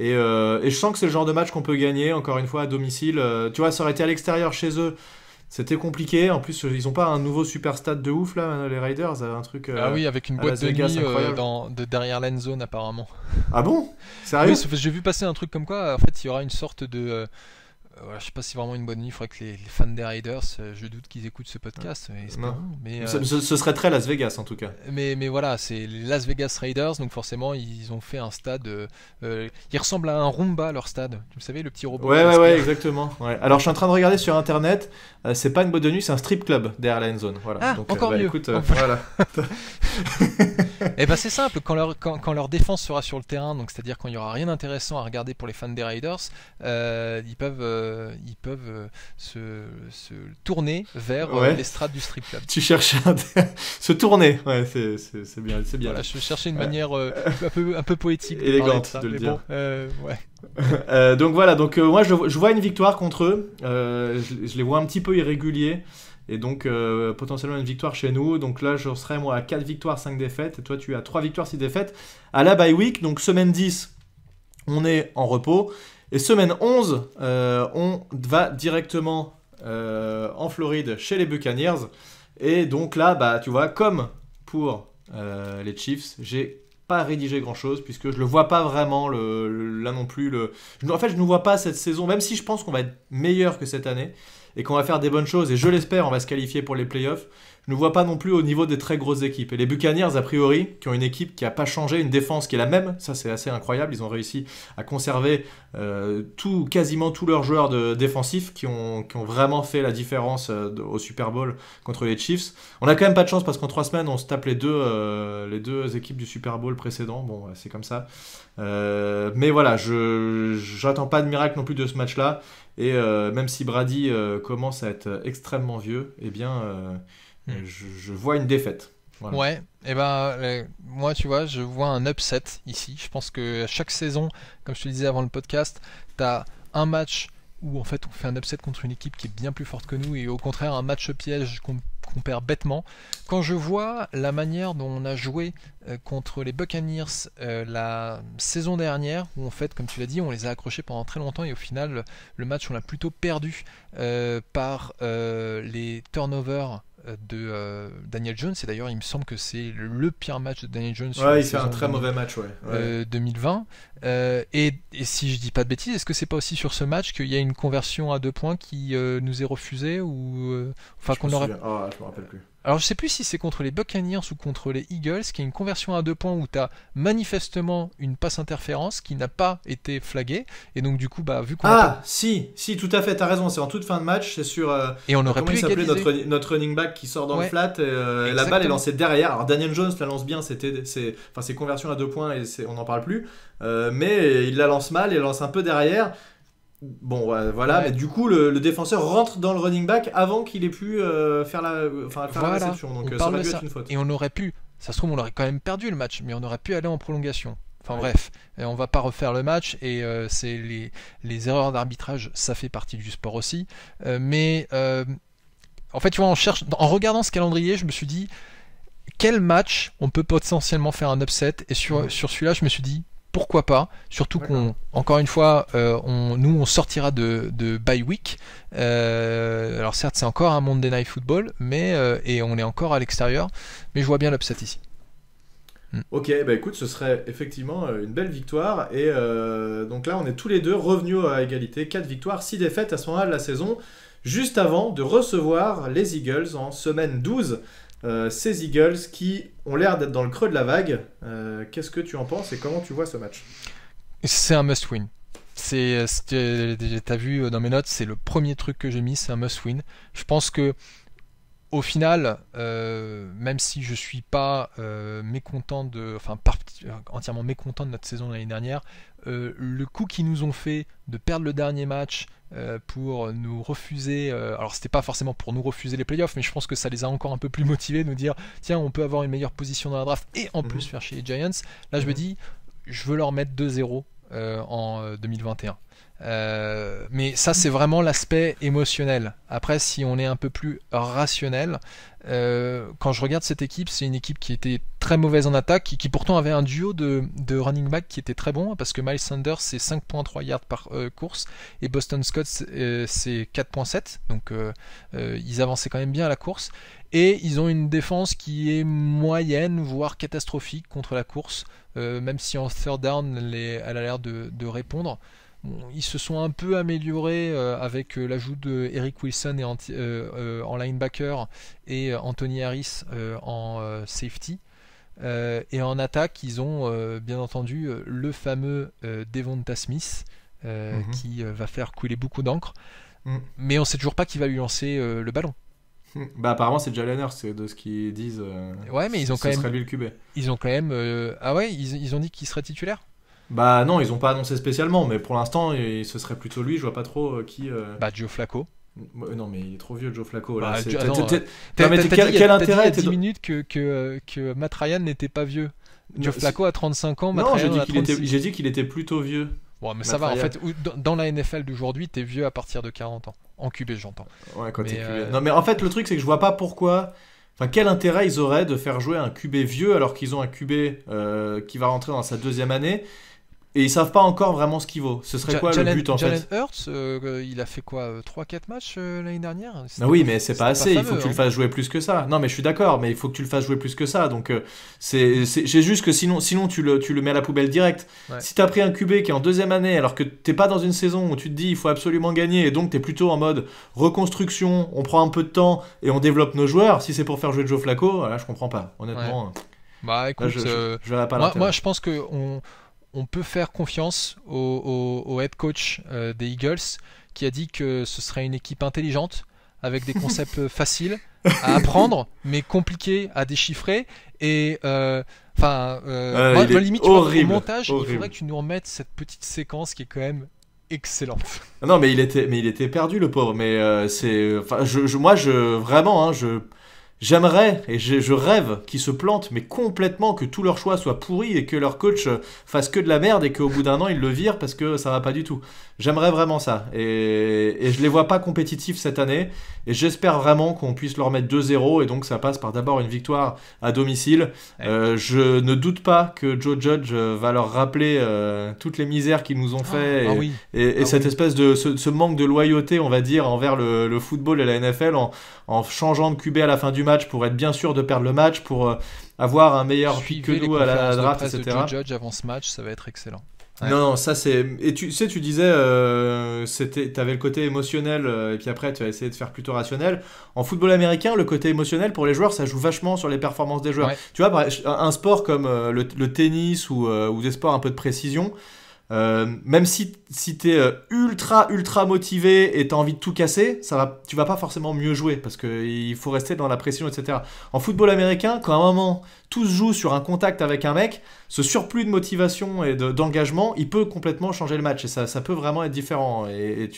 Euh, et, je sens que c'est le genre de match qu'on peut gagner, encore une fois, à domicile. Euh, tu vois, ça aurait été à l'extérieur chez eux. C'était compliqué. En plus, ils n'ont pas un nouveau super stade de ouf, là, les Raiders. Euh, un truc. ah oui, avec une boîte de nuit dans, de, derrière l'end zone, apparemment. Ah bon Sérieux j'ai vu passer un truc comme quoi, en fait, il y aura une sorte de je je sais pas si vraiment une bonne nuit. Il faudrait que les, fans des Raiders, euh, je doute qu'ils écoutent ce podcast. mais, euh, ce, serait très Las Vegas en tout cas. Euh, mais, mais voilà, c'est les Las Vegas Raiders, donc forcément ils ont fait un stade. qui ressemble à un Roomba leur stade. Vous savez, le petit robot. Ouais, ouais, ouais, exactement. Alors je suis en train de regarder sur internet. c'est pas une bonne nuit, c'est un strip club derrière la zone. Voilà. Ah, donc, encore bah, mieux. Écoute, voilà. Et eh ben c'est simple. Quand leur, quand, leur défense sera sur le terrain, donc c'est-à-dire quand il y aura rien d'intéressant à regarder pour les fans des Raiders, ils peuvent euh, ils peuvent euh, se, se tourner vers euh, les strates du strip club. Tu cherches à se tourner, ouais, c'est, bien, c'est bien. Voilà, je cherchais une manière un, peu, un peu poétique, élégante de, le dire. donc voilà, donc moi je, vois une victoire contre eux. Je, je, les vois un petit peu irréguliers. Et donc potentiellement une victoire chez nous. Donc là, je serais moi à 4 victoires, 5 défaites. Et toi, tu as 3 victoires, 6 défaites. À la bye week, donc semaine 10, on est en repos. Et semaine 11, euh, on va directement euh, en Floride chez les Buccaneers. Et donc là, bah, tu vois, comme pour euh, les Chiefs, j'ai pas rédigé grand chose puisque je le vois pas vraiment le, là non plus. Le, en fait, je ne vois pas cette saison, même si je pense qu'on va être meilleur que cette année et qu'on va faire des bonnes choses. Et je l'espère, on va se qualifier pour les playoffs. Je ne vois pas non plus au niveau des très grosses équipes. Et les Buccaneers, a priori, qui ont une équipe qui n'a pas changé, une défense qui est la même, ça c'est assez incroyable. Ils ont réussi à conserver euh, tout, quasiment tous leurs joueurs de, défensifs qui ont, vraiment fait la différence euh, au Super Bowl contre les Chiefs. On n'a quand même pas de chance parce qu'en trois semaines, on se tape les deux, euh, les deux équipes du Super Bowl précédent. Bon, c'est comme ça. mais voilà, je n'attends pas de miracle non plus de ce match-là. Et même si Brady commence à être extrêmement vieux, eh bien Mm. Je, vois une défaite. Ouais, et eh ben euh, moi tu vois, je vois un upset ici. Je pense que chaque saison, comme je te disais avant le podcast, tu as un match où en fait on fait un upset contre une équipe qui est bien plus forte que nous et au contraire un match piège qu'on perd bêtement. Quand je vois la manière dont on a joué euh, contre les Buccaneers euh, la saison dernière, où en fait comme tu l'as dit on les a accrochés pendant très longtemps et au final le match on l'a plutôt perdu par les turnovers de euh, Daniel Jones. Et d'ailleurs, il me semble que c'est le pire match de Daniel Jones. un très mauvais match, 2020. Euh, euh, et, si je dis pas de bêtises, est-ce que c'est pas aussi sur ce match qu'il y a une conversion à deux points qui nous est refusée ou enfin qu'on aurait. Ah, je me rappelle plus. Alors je sais plus si c'est contre les Buccaneers ou contre les Eagles, qui est une conversion à deux points où tu as manifestement une passe interférence qui n'a pas été flaguée. Et donc du coup, bah vu qu'on... Ah si, si, tout à fait, t'as raison, c'est en toute fin de match, c'est sur... Euh, et on euh, aurait pu s'appeler notre, notre running back qui sort dans le flat, euh, et, la balle est lancée derrière. Alors Daniel Jones la lance bien, c'était c'est enfin, conversion à deux points et on n'en parle plus. mais il la lance mal, il lance un peu derrière. Bon, voilà, mais du coup, le, défenseur rentre dans le running back avant qu'il ait pu euh, faire la, la Donc, euh, ça une faute. Et on aurait pu, ça se trouve, on aurait quand même perdu le match, mais on aurait pu aller en prolongation. Enfin bref, on va pas refaire le match et euh, c'est les, erreurs d'arbitrage, ça fait partie du sport aussi. mais en fait, tu vois, on cherche, en regardant ce calendrier, je me suis dit, quel match on peut potentiellement faire un upset Et sur celui-là, je me suis dit, pourquoi pas. Surtout qu'on, encore une fois, euh, on, nous on sortira de, bye week. Euh, alors certes, c'est encore un Monday Night Football, mais euh, et on est encore à l'extérieur, mais je vois bien l'upset ici. Hmm. Ok, bah écoute, ce serait effectivement une belle victoire. Et donc là, on est tous les deux revenus à égalité. 4 victoires, 6 défaites à ce moment-là de la saison, juste avant de recevoir les Eagles en semaine 12. Euh, ces Eagles qui ont l'air d'être dans le creux de la vague. Euh, qu'est-ce que tu en penses et comment tu vois ce match C'est un must-win. C'est, euh, t'as vu dans mes notes, c'est le premier truc que j'ai mis, c'est un must-win. Je pense que au final, même si je suis pas mécontent de, enfin entièrement mécontent de notre saison de l'année dernière, le coup qu'ils nous ont fait de perdre le dernier match euh, pour nous refuser. Euh, alors c'était pas forcément pour nous refuser les playoffs, mais je pense que ça les a encore un peu plus motivés, nous dire tiens on peut avoir une meilleure position dans la draft et en plus mhm. faire chez les Giants. Là je me mhm. dis je veux leur mettre 2-0 euh, en 2021. Euh, mais ça, c'est vraiment l'aspect émotionnel. Après, si on est un peu plus rationnel, euh, quand je regarde cette équipe, c'est une équipe qui était très mauvaise en attaque, et qui pourtant avait un duo de, running back qui était très bon, parce que Miles Sanders, c'est 5.3 yards par euh, course, et Boston Scott, c'est 4.7, donc ils avançaient quand même bien à la course. Et ils ont une défense qui est moyenne, voire catastrophique contre la course, même si en third down, elle a l'air de répondre ils se sont un peu améliorés euh, avec euh, l'ajout de Eric Wilson euh, en linebacker et Anthony Harris en safety. et en attaque, ils ont bien entendu le fameux Devonta Smith mhm. qui va faire couler beaucoup d'encre. Mhm. Mais on sait toujours pas qui va lui lancer le ballon. Hmm. Bah apparemment c'est Jalen Hurts c'est de ce qu'ils disent. ouais mais ils ont quand même. Ils ont quand même. ah ouais ils ont dit qu'il serait titulaire. Bah non, ils n'ont pas annoncé spécialement, mais pour l'instant, ce serait plutôt lui. Je vois pas trop euh, qui. Euh, bah Joe Flacco. Euh, non, mais il est trop vieux, Joe Flacco. Là. il y a 10 minutes que, que, Matt Ryan n'était pas vieux. Joe Flacco a 35 ans. Matt non, j'ai dit qu'il était, plutôt vieux. Ouais, mais ça va, en fait, dans la NFL d'aujourd'hui, t'es vieux à partir de 40 ans. En QB, j'entends. Ouais, quand mais QB. Non, mais en fait, le truc, c'est que je vois pas pourquoi. Enfin, quel intérêt ils auraient de faire jouer un QB vieux alors qu'ils ont un QB qui va rentrer dans sa deuxième année et ils savent pas encore vraiment ce qu'il vaut. Ce serait quoi le but en Jalen fait Hurts, euh, euh, il a fait quoi 3-4 euh, matchs l'année dernière ah Oui, mais c'est pas assez. il faut que tu le hein. fasses jouer plus que ça. Non, mais je suis d'accord, mais il faut que tu le fasses jouer plus que ça. Donc, c'est juste que sinon, sinon tu, le, tu le mets à la poubelle direct. Si tu as pris un QB qui est en deuxième année, alors que tu t'es pas dans une saison où tu te dis il faut absolument gagner, et donc tu es plutôt en mode reconstruction, on prend un peu de temps et on développe nos joueurs, si c'est pour faire jouer Joe Flacco, là je comprends pas. Honnêtement. Bah écoute, là, je, moi, moi, je pense que on, on peut faire confiance au, head coach euh, des Eagles qui a dit que ce serait une équipe intelligente avec des concepts euh, faciles à apprendre mais compliqués à déchiffrer et euh, enfin euh, euh, limite montage il faudrait que tu nous remettes cette petite séquence qui est quand même excellente. Ah non mais il était mais il était perdu le pauvre mais c'est enfin je, moi je vraiment hein, je J'aimerais, et je, rêve, qu'ils se plantent, mais complètement, que tous leurs choix soient pourris et que leur coach fasse que de la merde et qu'au bout d'un an, ils le virent parce que ça va pas du tout. J'aimerais vraiment ça. Et, et, je les vois pas compétitifs cette année. Et j'espère vraiment qu'on puisse leur mettre 2-0. Et donc, ça passe par d'abord une victoire à domicile. Euh, je ne doute pas que Joe Judge va leur rappeler euh, toutes les misères qu'ils nous ont ah. fait. et, ah et, ah cette espèce de ce, manque de loyauté, on va dire, envers le, football et la NFL en, en changeant de QB à la fin du match pour être bien sûr de perdre le match, pour euh, avoir un meilleur pic que nous à la draft, etc. De Judge avant ce match, ça va être excellent. Non, ça c'est. Et tu sais, tu disais, euh, tu avais le côté émotionnel, euh, et puis après, tu as essayé de faire plutôt rationnel. En football américain, le côté émotionnel pour les joueurs, ça joue vachement sur les performances des joueurs. Tu vois, un sport comme euh, le, tennis ou, ou des sports un peu de précision, euh, même si, si t'es euh, ultra ultra motivé et t'as envie de tout casser, ça va, tu vas pas forcément mieux jouer parce qu'il faut rester dans la pression, etc. En football américain, quand à un moment tout se sur un contact avec un mec, ce surplus de motivation et d'engagement, il peut complètement changer le match. Et ça, peut vraiment être différent. Et,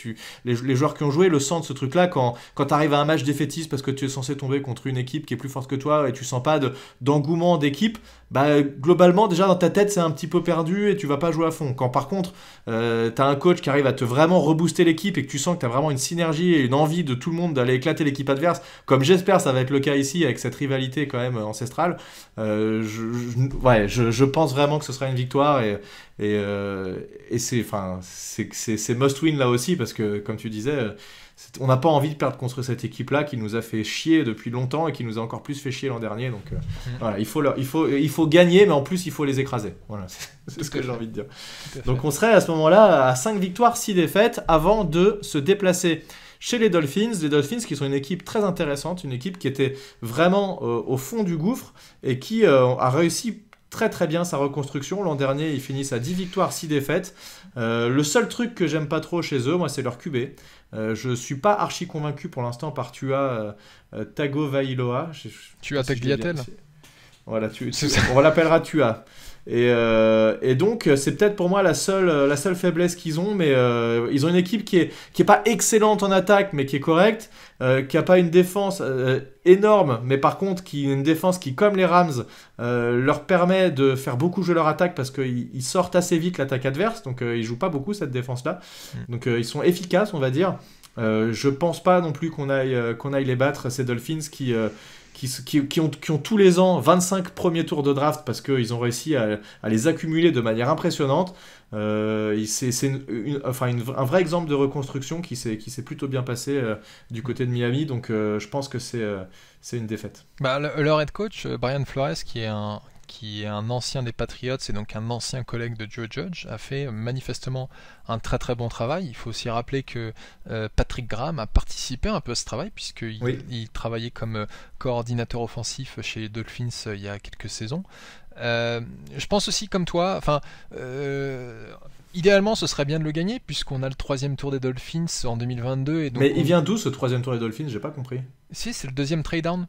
les, joueurs qui ont joué le sentent ce truc-là quand, quand tu arrives à un match défaitiste parce que tu es censé tomber contre une équipe qui est plus forte que toi et tu sens pas d'engouement d'équipe. Bah, globalement, déjà dans ta tête, c'est un petit peu perdu et tu vas pas jouer à fond. Quand par contre, euh, tu as un coach qui arrive à te vraiment rebooster l'équipe et que tu sens que tu as vraiment une synergie et une envie de tout le monde d'aller éclater l'équipe adverse, comme j'espère ça va être le cas ici avec cette rivalité quand même ancestrale. Euh, je, ouais, je, pense vraiment que ce sera une victoire et, et, euh, c'est, enfin, c'est, must win là aussi parce que, comme tu disais, on n'a pas envie de perdre contre cette équipe-là qui nous a fait chier depuis longtemps et qui nous a encore plus fait chier l'an dernier. Donc euh, mhm. voilà, il faut, il, faut, il faut gagner, mais en plus, il faut les écraser. Voilà, c'est ce que j'ai envie de dire. Donc on serait à ce moment-là à 5 victoires, 6 défaites avant de se déplacer chez les Dolphins. Les Dolphins qui sont une équipe très intéressante, une équipe qui était vraiment euh, au fond du gouffre et qui euh, a réussi très très bien sa reconstruction. L'an dernier, ils finissent à 10 victoires, 6 défaites. Euh, le seul truc que j'aime pas trop chez eux, moi, c'est leur QB. Euh, je suis pas archi convaincu pour l'instant par Tua Tagovailoa. Tu as Voilà, on l'appellera Tua. Euh, et, donc, euh, c'est peut-être pour moi la seule, euh, la seule faiblesse qu'ils ont, mais ils ont une équipe qui est, qui est pas excellente en attaque, mais qui est correcte, qui a pas une défense énorme, mais par contre, qui une défense qui, comme les Rams, leur permet de faire beaucoup jouer leur attaque parce qu'ils sortent assez vite l'attaque adverse, donc ils jouent pas beaucoup cette défense-là. Mm. Donc, ils sont efficaces, on va dire. je pense pas non plus qu'on aille, qu'on aille les battre, ces Dolphins qui qui, ont, qui, ont, tous les ans 25 premiers tours de draft parce qu'ils ont réussi à, les accumuler de manière impressionnante. Euh, c'est enfin, un vrai exemple de reconstruction qui s'est plutôt bien passé euh, du côté de Miami, donc euh, je pense que c'est une défaite. Bah, leur head coach, Brian Flores, qui est un, qui est un ancien des Patriots et donc un ancien collègue de Joe Judge, a fait manifestement un très très bon travail. Il faut aussi rappeler que euh, Patrick Graham a participé un peu à ce travail, puisqu'il il travaillait comme euh, coordinateur offensif chez les Dolphins euh, il y a quelques saisons. je pense aussi comme toi, enfin, idéalement ce serait bien de le gagner puisqu'on a le troisième tour des Dolphins en 2022. Mais il vient d'où ce troisième tour des Dolphins J'ai pas compris. Si, c'est le deuxième trade down.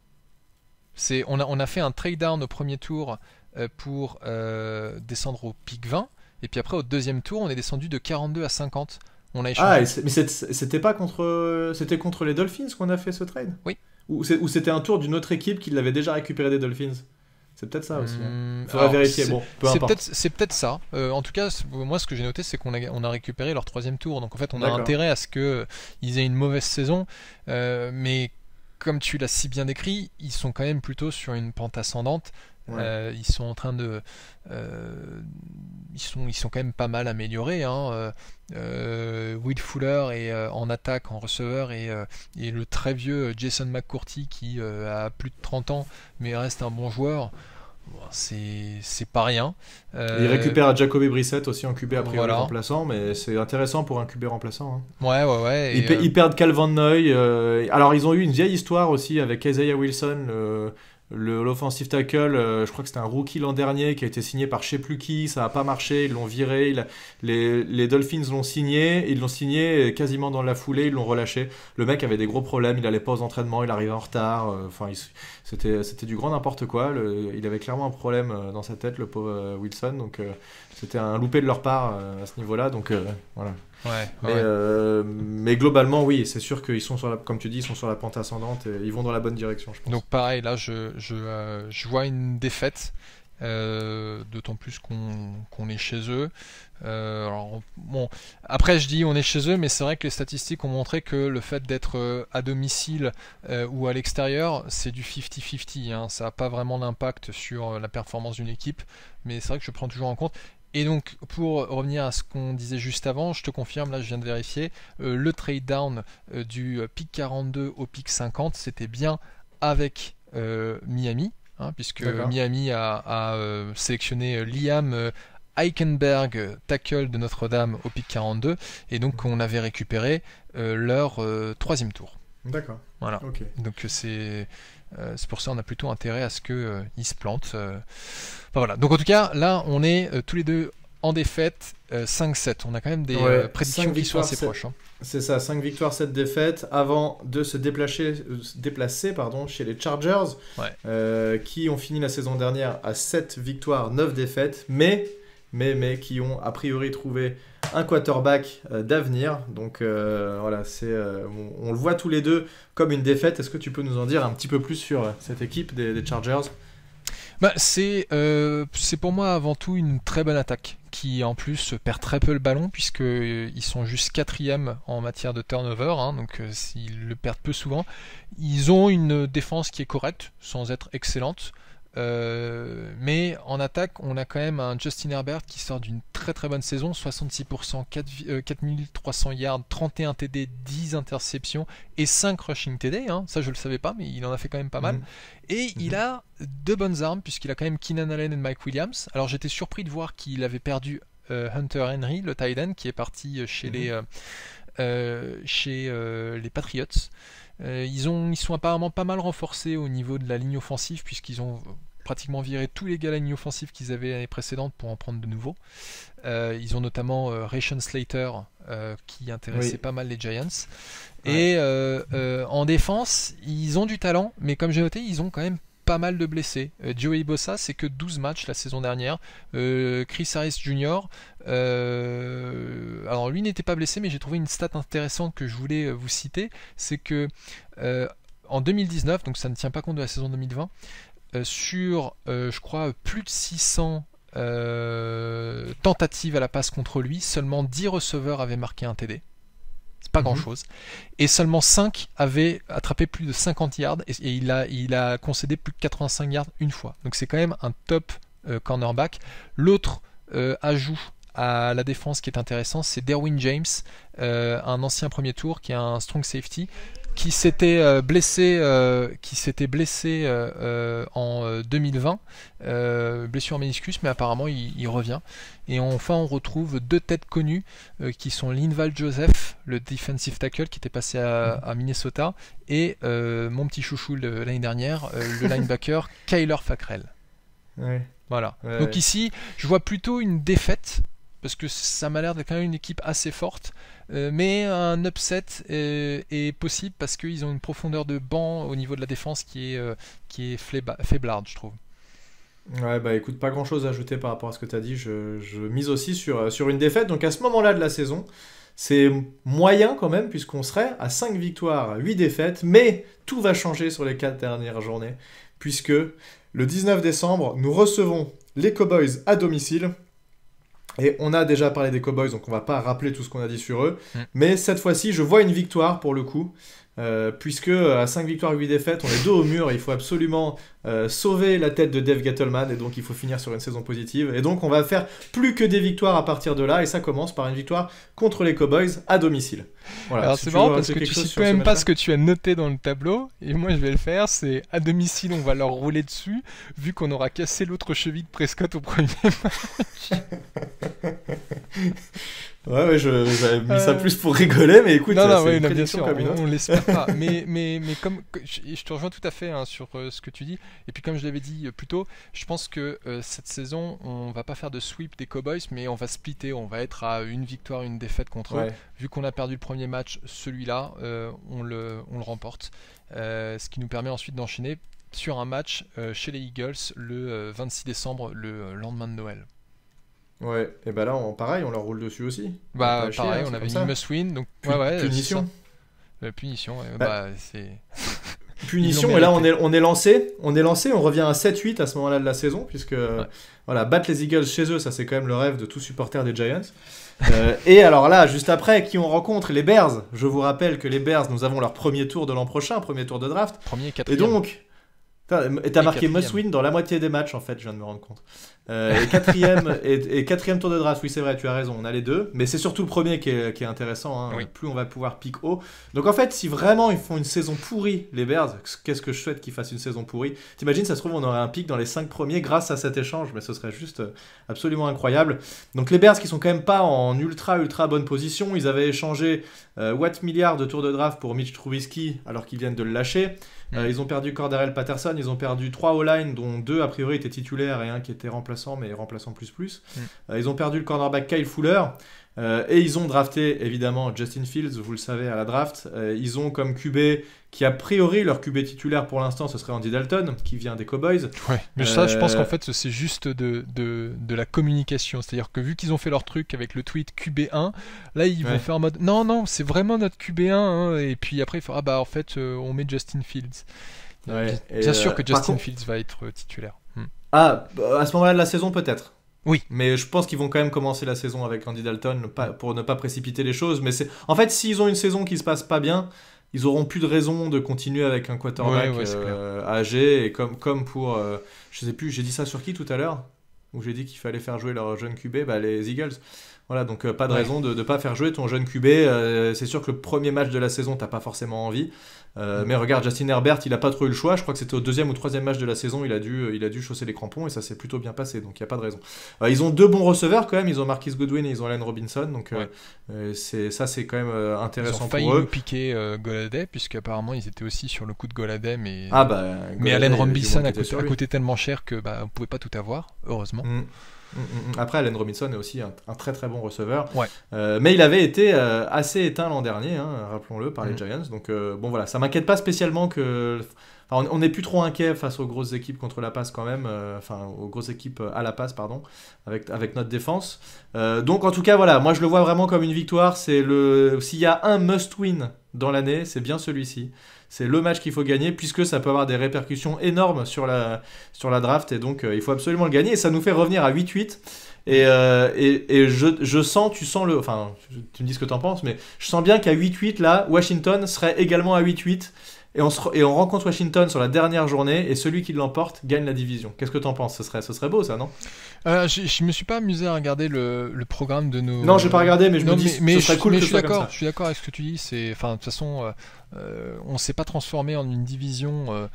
on, a, on a fait un trade down au premier tour euh, pour euh, descendre au pic 20. Et puis après, au deuxième tour, on est descendu de 42 à 50. On a échangé. Ah, mais c'était pas contre. C'était contre les Dolphins qu'on a fait ce trade Oui. Ou c'était un tour d'une autre équipe qui l'avait déjà récupéré des Dolphins c'est peut-être ça aussi. Hein. Hmm, vérifier. Bon, C'est peut-être ça. Euh, en tout cas, moi, ce que j'ai noté, c'est qu'on a, on a récupéré leur troisième tour. Donc, en fait, on a intérêt à ce que ils aient une mauvaise saison. mais comme tu l'as si bien décrit, ils sont quand même plutôt sur une pente ascendante. Euh, ils sont en train de, euh, ils sont, ils sont quand même pas mal améliorés. Hein. Euh, Will Fuller est en attaque, en receveur, et, et, le très vieux Jason McCourty qui a plus de 30 ans mais reste un bon joueur. c'est pas rien. Euh... Il récupère à Jacoby Brissett aussi en QB après voilà. remplaçant, mais c'est intéressant pour un QB remplaçant. Hein. Ouais, ouais, ouais. Ils, perdent Calvin Neuy alors, ils ont eu une vieille histoire aussi avec Isaiah Wilson, L'offensive tackle, euh, je crois que c'était un rookie l'an dernier qui a été signé par je sais plus qui, ça n'a pas marché, ils l'ont viré, les, Dolphins l'ont signé, ils l'ont signé quasiment dans la foulée, ils l'ont relâché. Le mec avait des gros problèmes, il n'allait pas aux entraînements, il arrivait en retard, euh, enfin c'était du grand n'importe quoi, il avait clairement un problème euh, dans sa tête, le pauvre Wilson, donc c'était un loupé de leur part euh, à ce niveau-là. Donc euh, voilà. Euh, mais, globalement, oui, c'est sûr qu'ils sont sur la, comme tu dis, sont sur la pente ascendante et ils vont dans la bonne direction, je pense. Donc pareil, là, je, vois une défaite, d'autant plus qu'on est chez eux. bon, après, je dis on est chez eux, mais c'est vrai que les statistiques ont montré que le fait d'être à domicile ou à l'extérieur, c'est du 50-50. Hein. ça n'a pas vraiment d'impact sur la performance d'une équipe, mais c'est vrai que je prends toujours en compte. Et donc, pour revenir à ce qu'on disait juste avant, je te confirme, là je viens de vérifier, euh, le trade down euh, du euh, pic 42 au pic 50, c'était bien avec Miami, hein, puisque Miami a, sélectionné Liam. Eichenberg, tackle de Notre-Dame au pic 42, et donc on avait récupéré leur troisième tour. D'accord. Voilà. Donc c'est euh, c'est pour ça qu'on a plutôt intérêt à ce qu'ils euh, se plantent. Euh. voilà. Donc en tout cas, là, on est tous les deux en défaite, 5-7. On a quand même des prédictions qui sont assez proches. Hein. C'est ça, 5 victoires, 7 défaites, avant de se déplacer, déplacer pardon, chez les Chargers, qui ont fini la saison dernière à 7 victoires, 9 défaites, mais mais, qui ont a priori trouvé un quarterback euh, d'avenir. Donc euh, voilà, c'est, euh, on, le voit tous les deux comme une défaite. Est-ce que tu peux nous en dire un petit peu plus sur cette équipe des, Chargers bah, c'est, c'est pour moi avant tout une très bonne attaque qui en plus perd très peu le ballon puisqu'ils sont juste quatrième en matière de turnover, hein. donc ils le perdent peu souvent. Ils ont une défense qui est correcte, sans être excellente. Euh, mais en attaque, on a quand même un Justin Herbert qui sort d'une très très bonne saison, 66%, 4, 4300 yards, 31 TD, 10 interceptions et 5 rushing TD. Hein. Ça, je le savais pas, mais il en a fait quand même pas mal. Mm. Et il mm-hmm. a deux bonnes armes, puisqu'il a quand même Keenan Allen et Mike Williams. Alors j'étais surpris de voir qu'il avait perdu euh, Hunter Henry, le Titan, qui est parti euh, chez mm-hmm. les, chez, les Patriots. Euh, ils, ont, ils sont apparemment pas mal renforcés au niveau de la ligne offensive, puisqu'ils ont euh, pratiquement viré tous les gars à la ligne offensive qu'ils avaient l'année précédente pour en prendre de nouveaux. Euh, ils ont notamment Ration Slater, qui intéressait pas mal les Giants. Et en défense, ils ont du talent, mais comme j'ai noté, ils ont quand même pas mal de blessés. Euh, Joey Bossa, c'est que 12 matchs la saison dernière. Euh, Chris Harris Jr., euh, alors lui n'était pas blessé, mais j'ai trouvé une stat intéressante que je voulais vous citer. C'est que en 2019, donc ça ne tient pas compte de la saison 2020, sur, je crois, plus de 600 tentatives à la passe contre lui, seulement 10 receveurs avaient marqué un TD pas mhm. grand chose. Et seulement 5 avaient attrapé plus de 50 yards et, il, a, il a concédé plus de 85 yards une fois. Donc c'est quand même un top euh, cornerback. L'autre euh, ajout à la défense qui est intéressant, c'est Derwin James, euh, un ancien premier tour qui a un strong safety qui s'était blessé, qui s'était blessé en 2020, blessure blessure méniscus, mais apparemment il, il, revient. Et enfin, on retrouve deux têtes connues qui sont Linval Joseph le defensive tackle qui était passé à, Minnesota, et euh, mon petit chouchou de l'année dernière, euh, le linebacker Kyler Fackrell. Voilà. Donc ici, je vois plutôt une défaite, parce que ça m'a l'air d'être quand même une équipe assez forte, euh, mais un upset est, possible parce qu'ils ont une profondeur de banc au niveau de la défense qui est, qui est faiblarde, je trouve. Ouais, bah écoute, pas grand chose à ajouter par rapport à ce que tu as dit. Je, je, mise aussi sur, sur une défaite. Donc à ce moment-là de la saison, c'est moyen quand même, puisqu'on serait à 5 victoires, 8 défaites, mais tout va changer sur les 4 dernières journées, puisque le 19 décembre, nous recevons les Cowboys à domicile. Et on a déjà parlé des Cowboys, donc on va pas rappeler tout ce qu'on a dit sur eux. Mm. Mais cette fois-ci, je vois une victoire pour le coup. Euh, puisque euh, à 5 victoires, 8 défaites, on est deux au mur, il faut absolument euh, sauver la tête de Dave Gettleman, et donc il faut finir sur une saison positive. Et donc on va faire plus que des victoires à partir de là, et ça commence par une victoire contre les Cowboys à domicile. Voilà, c'est marrant parce que tu sais même pas ce que tu as noté dans le tableau, et moi je vais le faire, c'est à domicile on va leur rouler dessus, vu qu'on aura cassé l'autre cheville de Prescott au premier match. Ouais, j'avais mis ça euh. plus pour rigoler, mais écoute, c'est une on, l'espère pas. mais, mais, mais comme je, te rejoins tout à fait hein, sur euh, ce que tu dis, et puis comme je l'avais dit euh, plus tôt, je pense que cette saison, on va pas faire de sweep des Cowboys, mais on va splitter, on va être à une victoire, une défaite contre eux. Vu qu'on a perdu le premier match, celui-là, on, le, on le remporte, ce qui nous permet ensuite d'enchaîner sur un match chez les Eagles le 26 décembre, le lendemain de Noël. Ouais, et bah là, on, pareil, on leur roule dessus aussi. Bah, pareil, on avait une must win, donc punition. punition, ouais. bah, bah c'est. punition, et là, on est, on est lancé, on est lancé, on revient à 7-8 à ce moment-là de la saison, puisque voilà, battre les Eagles chez eux, ça c'est quand même le rêve de tout supporter des Giants. Euh, et alors là, juste après, qui on rencontre Les Bears. Je vous rappelle que les Bears, nous avons leur premier tour de l'an prochain, premier tour de draft. Premier, 4 Et donc, t'as marqué must win dans la moitié des matchs, en fait, je viens de me rendre compte. Euh, et, quatrième, et, quatrième tour de draft, oui c'est vrai, tu as raison, on a les deux, mais c'est surtout le premier qui est, intéressant, hein. plus on va pouvoir pique haut. Donc en fait, si vraiment ils font une saison pourrie, les Bears, qu'est-ce que je souhaite qu'ils fassent une saison pourrie T'imagines, ça se trouve, on aurait un pic dans les cinq premiers grâce à cet échange, mais ce serait juste euh, absolument incroyable. Donc les Bears qui sont quand même pas en ultra ultra bonne position, ils avaient échangé euh, Watt Milliard de tour de draft pour Mitch Trubisky alors qu'ils viennent de le lâcher. Euh, mm. ils ont perdu Cordarel Patterson, ils ont perdu trois O-line dont deux a priori étaient titulaires et un qui était remplacé mais remplaçant plus plus. Mm. Euh, ils ont perdu le cornerback Kyle Fuller. Euh, et ils ont drafté évidemment Justin Fields, vous le savez à la draft. Euh, ils ont comme QB qui a priori leur QB titulaire pour l'instant ce serait Andy Dalton qui vient des Cowboys. mais ça je pense qu'en fait c'est juste de, de, de, la communication. C'est-à-dire que vu qu'ils ont fait leur truc avec le tweet QB1, là ils vont faire en mode non non c'est vraiment notre QB1 hein. et puis après il faudra ah bah en fait on met Justin Fields. bien, sûr que Justin Fields va être titulaire. Ah, euh, à ce moment-là de la saison, peut-être. Oui. Mais je pense qu'ils vont quand même commencer la saison avec Andy Dalton pour ne pas précipiter les choses. Mais c'est en fait, s'ils ont une saison qui se passe pas bien, ils auront plus de raison de continuer avec un quarterback euh, âgé et comme pour euh, je sais plus, j'ai dit ça sur qui tout à l'heure où j'ai dit qu'il fallait faire jouer leur jeune QB, bah, les Eagles. Voilà, donc pas de raison de ne pas faire jouer ton jeune QB. c'est sûr que le premier match de la saison, t'as pas forcément envie. Euh, mais regarde, Justin Herbert, il a pas trop eu le choix. Je crois que c'était au deuxième ou troisième match de la saison, il a dû, euh, il a dû chausser les crampons et ça s'est plutôt bien passé. Donc il n'y a pas de raison. Euh, ils ont deux bons receveurs quand même. Ils ont Marquis Goodwin et ils ont Allen Robinson. Donc ça, c'est quand même intéressant ils ont failli piquer Goladay puisque apparemment ils étaient aussi sur le coup de Goladay, mais ah bah, mais Allen Robinson a coûté, tellement cher que bah on pouvait pas tout avoir, heureusement. Mm. Mm, mm, mm. Après, Allen Robinson est aussi un, très très bon receveur. Euh, mais il avait été euh, assez éteint l'an dernier, hein, rappelons-le, par les Giants. Donc euh, bon voilà, ça m'inquiète pas spécialement que... Enfin, on n'est plus trop inquiet face aux grosses équipes contre la passe quand même, enfin aux grosses équipes à la passe pardon, avec, avec notre défense. donc en tout cas voilà, moi je le vois vraiment comme une victoire. C'est le s'il y a un must win dans l'année, c'est bien celui-ci c'est le match qu'il faut gagner puisque ça peut avoir des répercussions énormes sur la, sur la draft et donc euh, il faut absolument le gagner et ça nous fait revenir à 8-8 euh, et, et, je, sens, tu sens le, enfin tu me dis ce que tu en penses mais je sens bien qu'à 8-8 là, Washington serait également à 8-8 et on, et on rencontre Washington sur la dernière journée, et celui qui l'emporte gagne la division. Qu'est-ce que tu en penses ce serait, ce serait beau, ça, non euh, je, ne me suis pas amusé à regarder le, le programme de nos. Non, je vais pas regardé, mais je me dis, mais, serait je, cool mais que je suis d'accord. Je suis d'accord avec ce que tu dis. enfin, de toute façon, euh, euh, on s'est pas transformé en une division. Euh,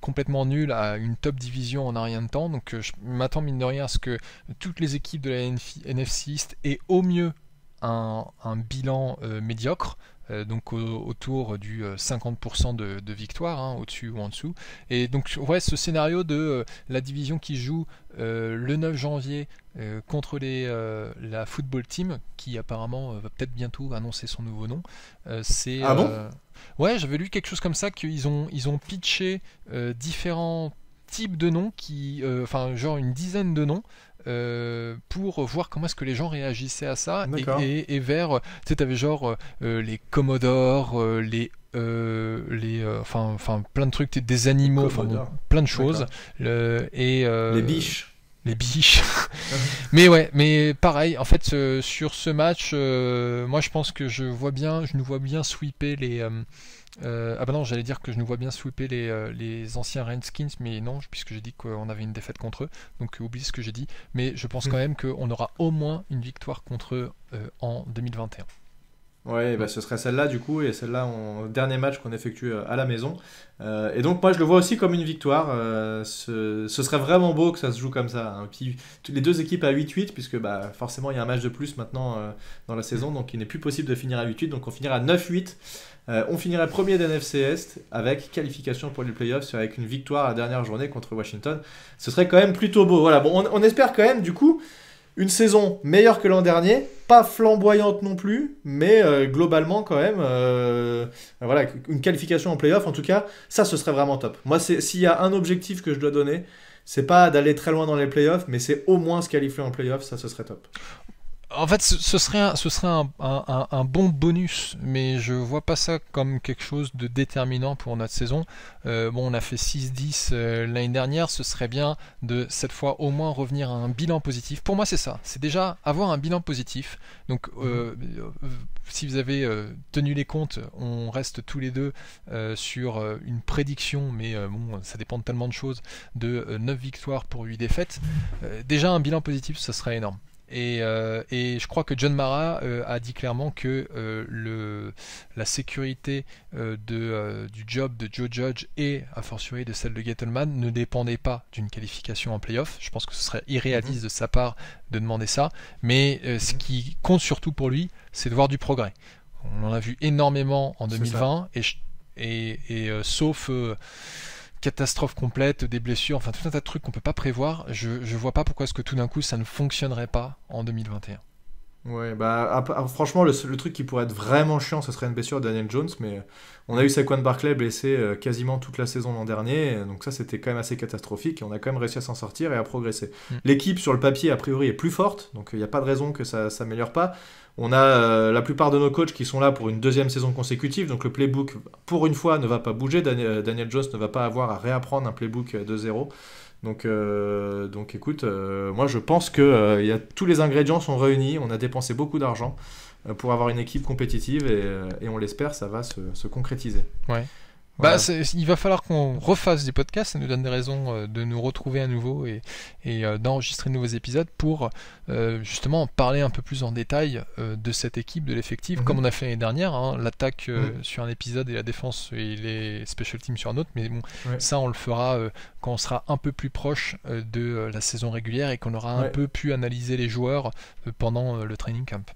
complètement nulle à une top division en un rien de temps. Donc je m'attends mine de rien à ce que toutes les équipes de la NFC East aient au mieux un, un bilan médiocre. Euh, donc autour du 50% euh, de, victoire, hein, au-dessus ou en dessous. Et donc ouais, ce scénario de euh, la division qui joue le 9 janvier contre les, la football team, qui apparemment va peut-être bientôt annoncer son nouveau nom, c'est... Ah bon ouais, j'avais lu quelque chose comme ça, qu'ils ont, ils ont pitché différents types de noms qui, enfin genre une dizaine de noms euh, pour voir comment est-ce que les gens réagissaient à ça et, vers euh, tu sais t'avais genre euh, les Commodores les les enfin enfin plein de trucs des animaux plein de choses le, et les biches les biches. mais ouais, mais pareil, en fait, sur ce match, moi je pense que je vois bien, je nous vois bien sweeper les, euh, ah bah non, j'allais dire que je nous vois bien sweeper les, euh, les anciens Redskins, mais non, puisque j'ai dit qu'on avait une défaite contre eux, donc euh, oublie ce que j'ai dit. Mais je pense quand même qu'on aura au moins une victoire contre eux en 2021. Ouais, bah ce serait celle-là du coup, et celle-là, on... dernier match qu'on effectue à la maison. et donc moi je le vois aussi comme une victoire. ce... ce... serait vraiment beau que ça se joue comme ça. Hein. les deux équipes à 8-8, puisque bah, forcément il y a un match de plus maintenant dans la saison, mm. donc il n'est plus possible de finir à 8-8, donc on finira à 9-8. Euh, on finirait premier d'NFC Est avec qualification pour les playoffs avec une victoire à la dernière journée contre Washington. Ce serait quand même plutôt beau. Voilà, bon, on, espère quand même du coup une saison meilleure que l'an dernier, pas flamboyante non plus, mais euh, globalement quand même, euh, voilà, une qualification en playoffs, en tout cas, ça ce serait vraiment top. Moi, s'il y a un objectif que je dois donner, c'est pas d'aller très loin dans les playoffs, mais c'est au moins se qualifier en playoffs, ça ce serait top. En fait, ce, serait, un, bon bonus, mais je vois pas ça comme quelque chose de déterminant pour notre saison. Euh, bon, on a fait 6-10 euh, l'année dernière, ce serait bien de cette fois au moins revenir à un bilan positif. Pour moi, c'est ça. C'est déjà avoir un bilan positif. Donc, euh, mhm. si vous avez tenu les comptes, on reste tous les deux sur une prédiction, mais bon, ça dépend de tellement de choses, de 9 victoires pour 8 défaites. déjà, un bilan positif, ce serait énorme. Euh, et, je crois que John Mara euh, a dit clairement que euh, le, la sécurité de, du job de Joe Judge et, a fortiori, de celle de Gettleman ne dépendait pas d'une qualification en playoff. Je pense que ce serait irréaliste mhm. de sa part de demander ça. Mais ce mhm. qui compte surtout pour lui, c'est de voir du progrès. On en a vu énormément en 2020 et, et, et sauf catastrophe complète, des blessures, enfin tout un tas de trucs qu'on peut pas prévoir, je, je vois pas pourquoi est-ce que tout d'un coup ça ne fonctionnerait pas en 2021. Ouais, bah ah, franchement, le, truc qui pourrait être vraiment chiant, ce serait une blessure de Daniel Jones, mais euh, on a eu Saquon Barclay blessé euh, quasiment toute la saison l'an dernier, donc ça c'était quand même assez catastrophique, et on a quand même réussi à s'en sortir et à progresser. Mm. L'équipe sur le papier, a priori, est plus forte, donc il euh, n'y a pas de raison que ça s'améliore pas. On a la plupart de nos coachs qui sont là pour une deuxième saison consécutive, donc le playbook, pour une fois, ne va pas bouger, Daniel Jones ne va pas avoir à réapprendre un playbook de zéro. Donc, euh, donc écoute, euh, moi je pense que euh, a, tous les ingrédients sont réunis. On a dépensé beaucoup d'argent pour avoir une équipe compétitive et, on l'espère, ça va se, se concrétiser. Bah, il va falloir qu'on refasse des podcasts, ça nous donne des raisons euh, de nous retrouver à nouveau et, euh, d'enregistrer de nouveaux épisodes pour euh, justement parler un peu plus en détail de cette équipe, de l'effectif, mhm. comme on a fait l'année dernière, hein, l'attaque mhm. sur un épisode et la défense et les special teams sur un autre, mais bon, ça on le fera quand on sera un peu plus proche de la saison régulière et qu'on aura un peu pu analyser les joueurs pendant le training camp.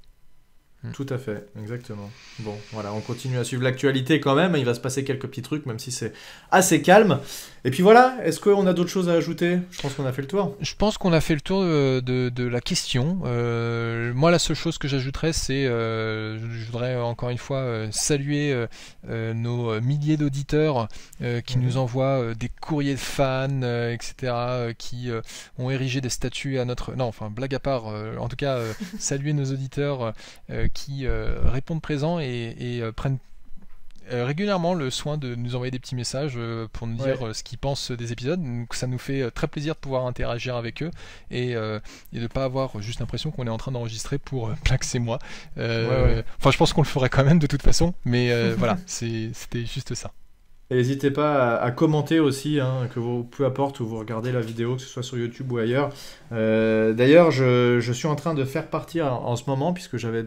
Mm. Tout à fait, exactement. Bon, voilà, on continue à suivre l'actualité quand même. Il va se passer quelques petits trucs, même si c'est assez calme. Et puis voilà, est-ce qu'on a d'autres choses à ajouter Je pense qu'on a fait le tour. Je pense qu'on a fait le tour euh, de, la question. Euh, moi, la seule chose que j'ajouterais, c'est euh, je voudrais encore une fois saluer nos milliers d'auditeurs qui mhm. nous envoient des courriers de fans, etc., qui ont érigé des statues à notre. Non, enfin, blague à part, en tout cas, saluer nos auditeurs qui euh, répondent présents et, euh, prennent euh, régulièrement le soin de nous envoyer des petits messages pour nous dire ce qu'ils pensent des épisodes. Donc ça nous fait très plaisir de pouvoir interagir avec eux et, de ne pas avoir juste l'impression qu'on est en train d'enregistrer pour Plax moi. Enfin, je pense qu'on le ferait quand même de toute façon, mais voilà, c'était juste ça n'hésitez pas à, commenter aussi, hein, que vous, peu importe où vous regardez la vidéo, que ce soit sur YouTube ou ailleurs. Euh, D'ailleurs, je, je, suis en train de faire partir en, ce moment, puisque j'avais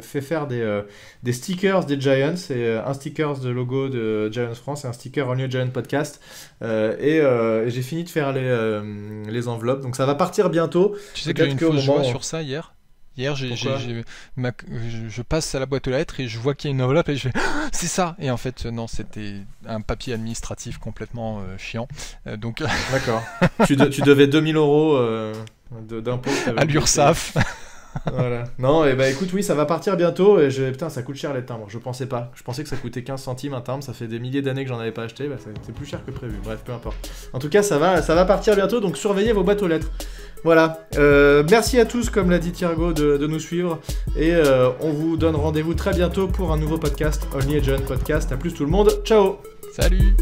fait faire des, euh, des, stickers des Giants, et euh, un sticker de logo de Giants France et un sticker Only Giant Podcast. Euh, et, et j'ai fini de faire les, les, enveloppes, donc ça va partir bientôt. Tu sais que j'ai une fausse joie sur ça hier Hier, je passe à la boîte aux lettres et je vois qu'il y a une enveloppe et je fais ah, c'est ça Et en fait, non, c'était un papier administratif complètement euh, chiant. Euh, donc... D'accord. tu, devais 2000 euros euh, d'impôts. À l'URSSAF. voilà. Non, et eh bah ben, écoute, oui, ça va partir bientôt. Et je... Putain, ça coûte cher les timbres. Je pensais pas. Je pensais que ça coûtait 15 centimes un timbre. Ça fait des milliers d'années que j'en avais pas acheté. Bah, c'est plus cher que prévu. Bref, peu importe. En tout cas, ça va, ça va partir bientôt. Donc surveillez vos boîtes aux lettres. Voilà. Euh, merci à tous, comme l'a dit Thiago, de, nous suivre. Et euh, on vous donne rendez-vous très bientôt pour un nouveau podcast, Only Agent Podcast. À plus tout le monde. Ciao Salut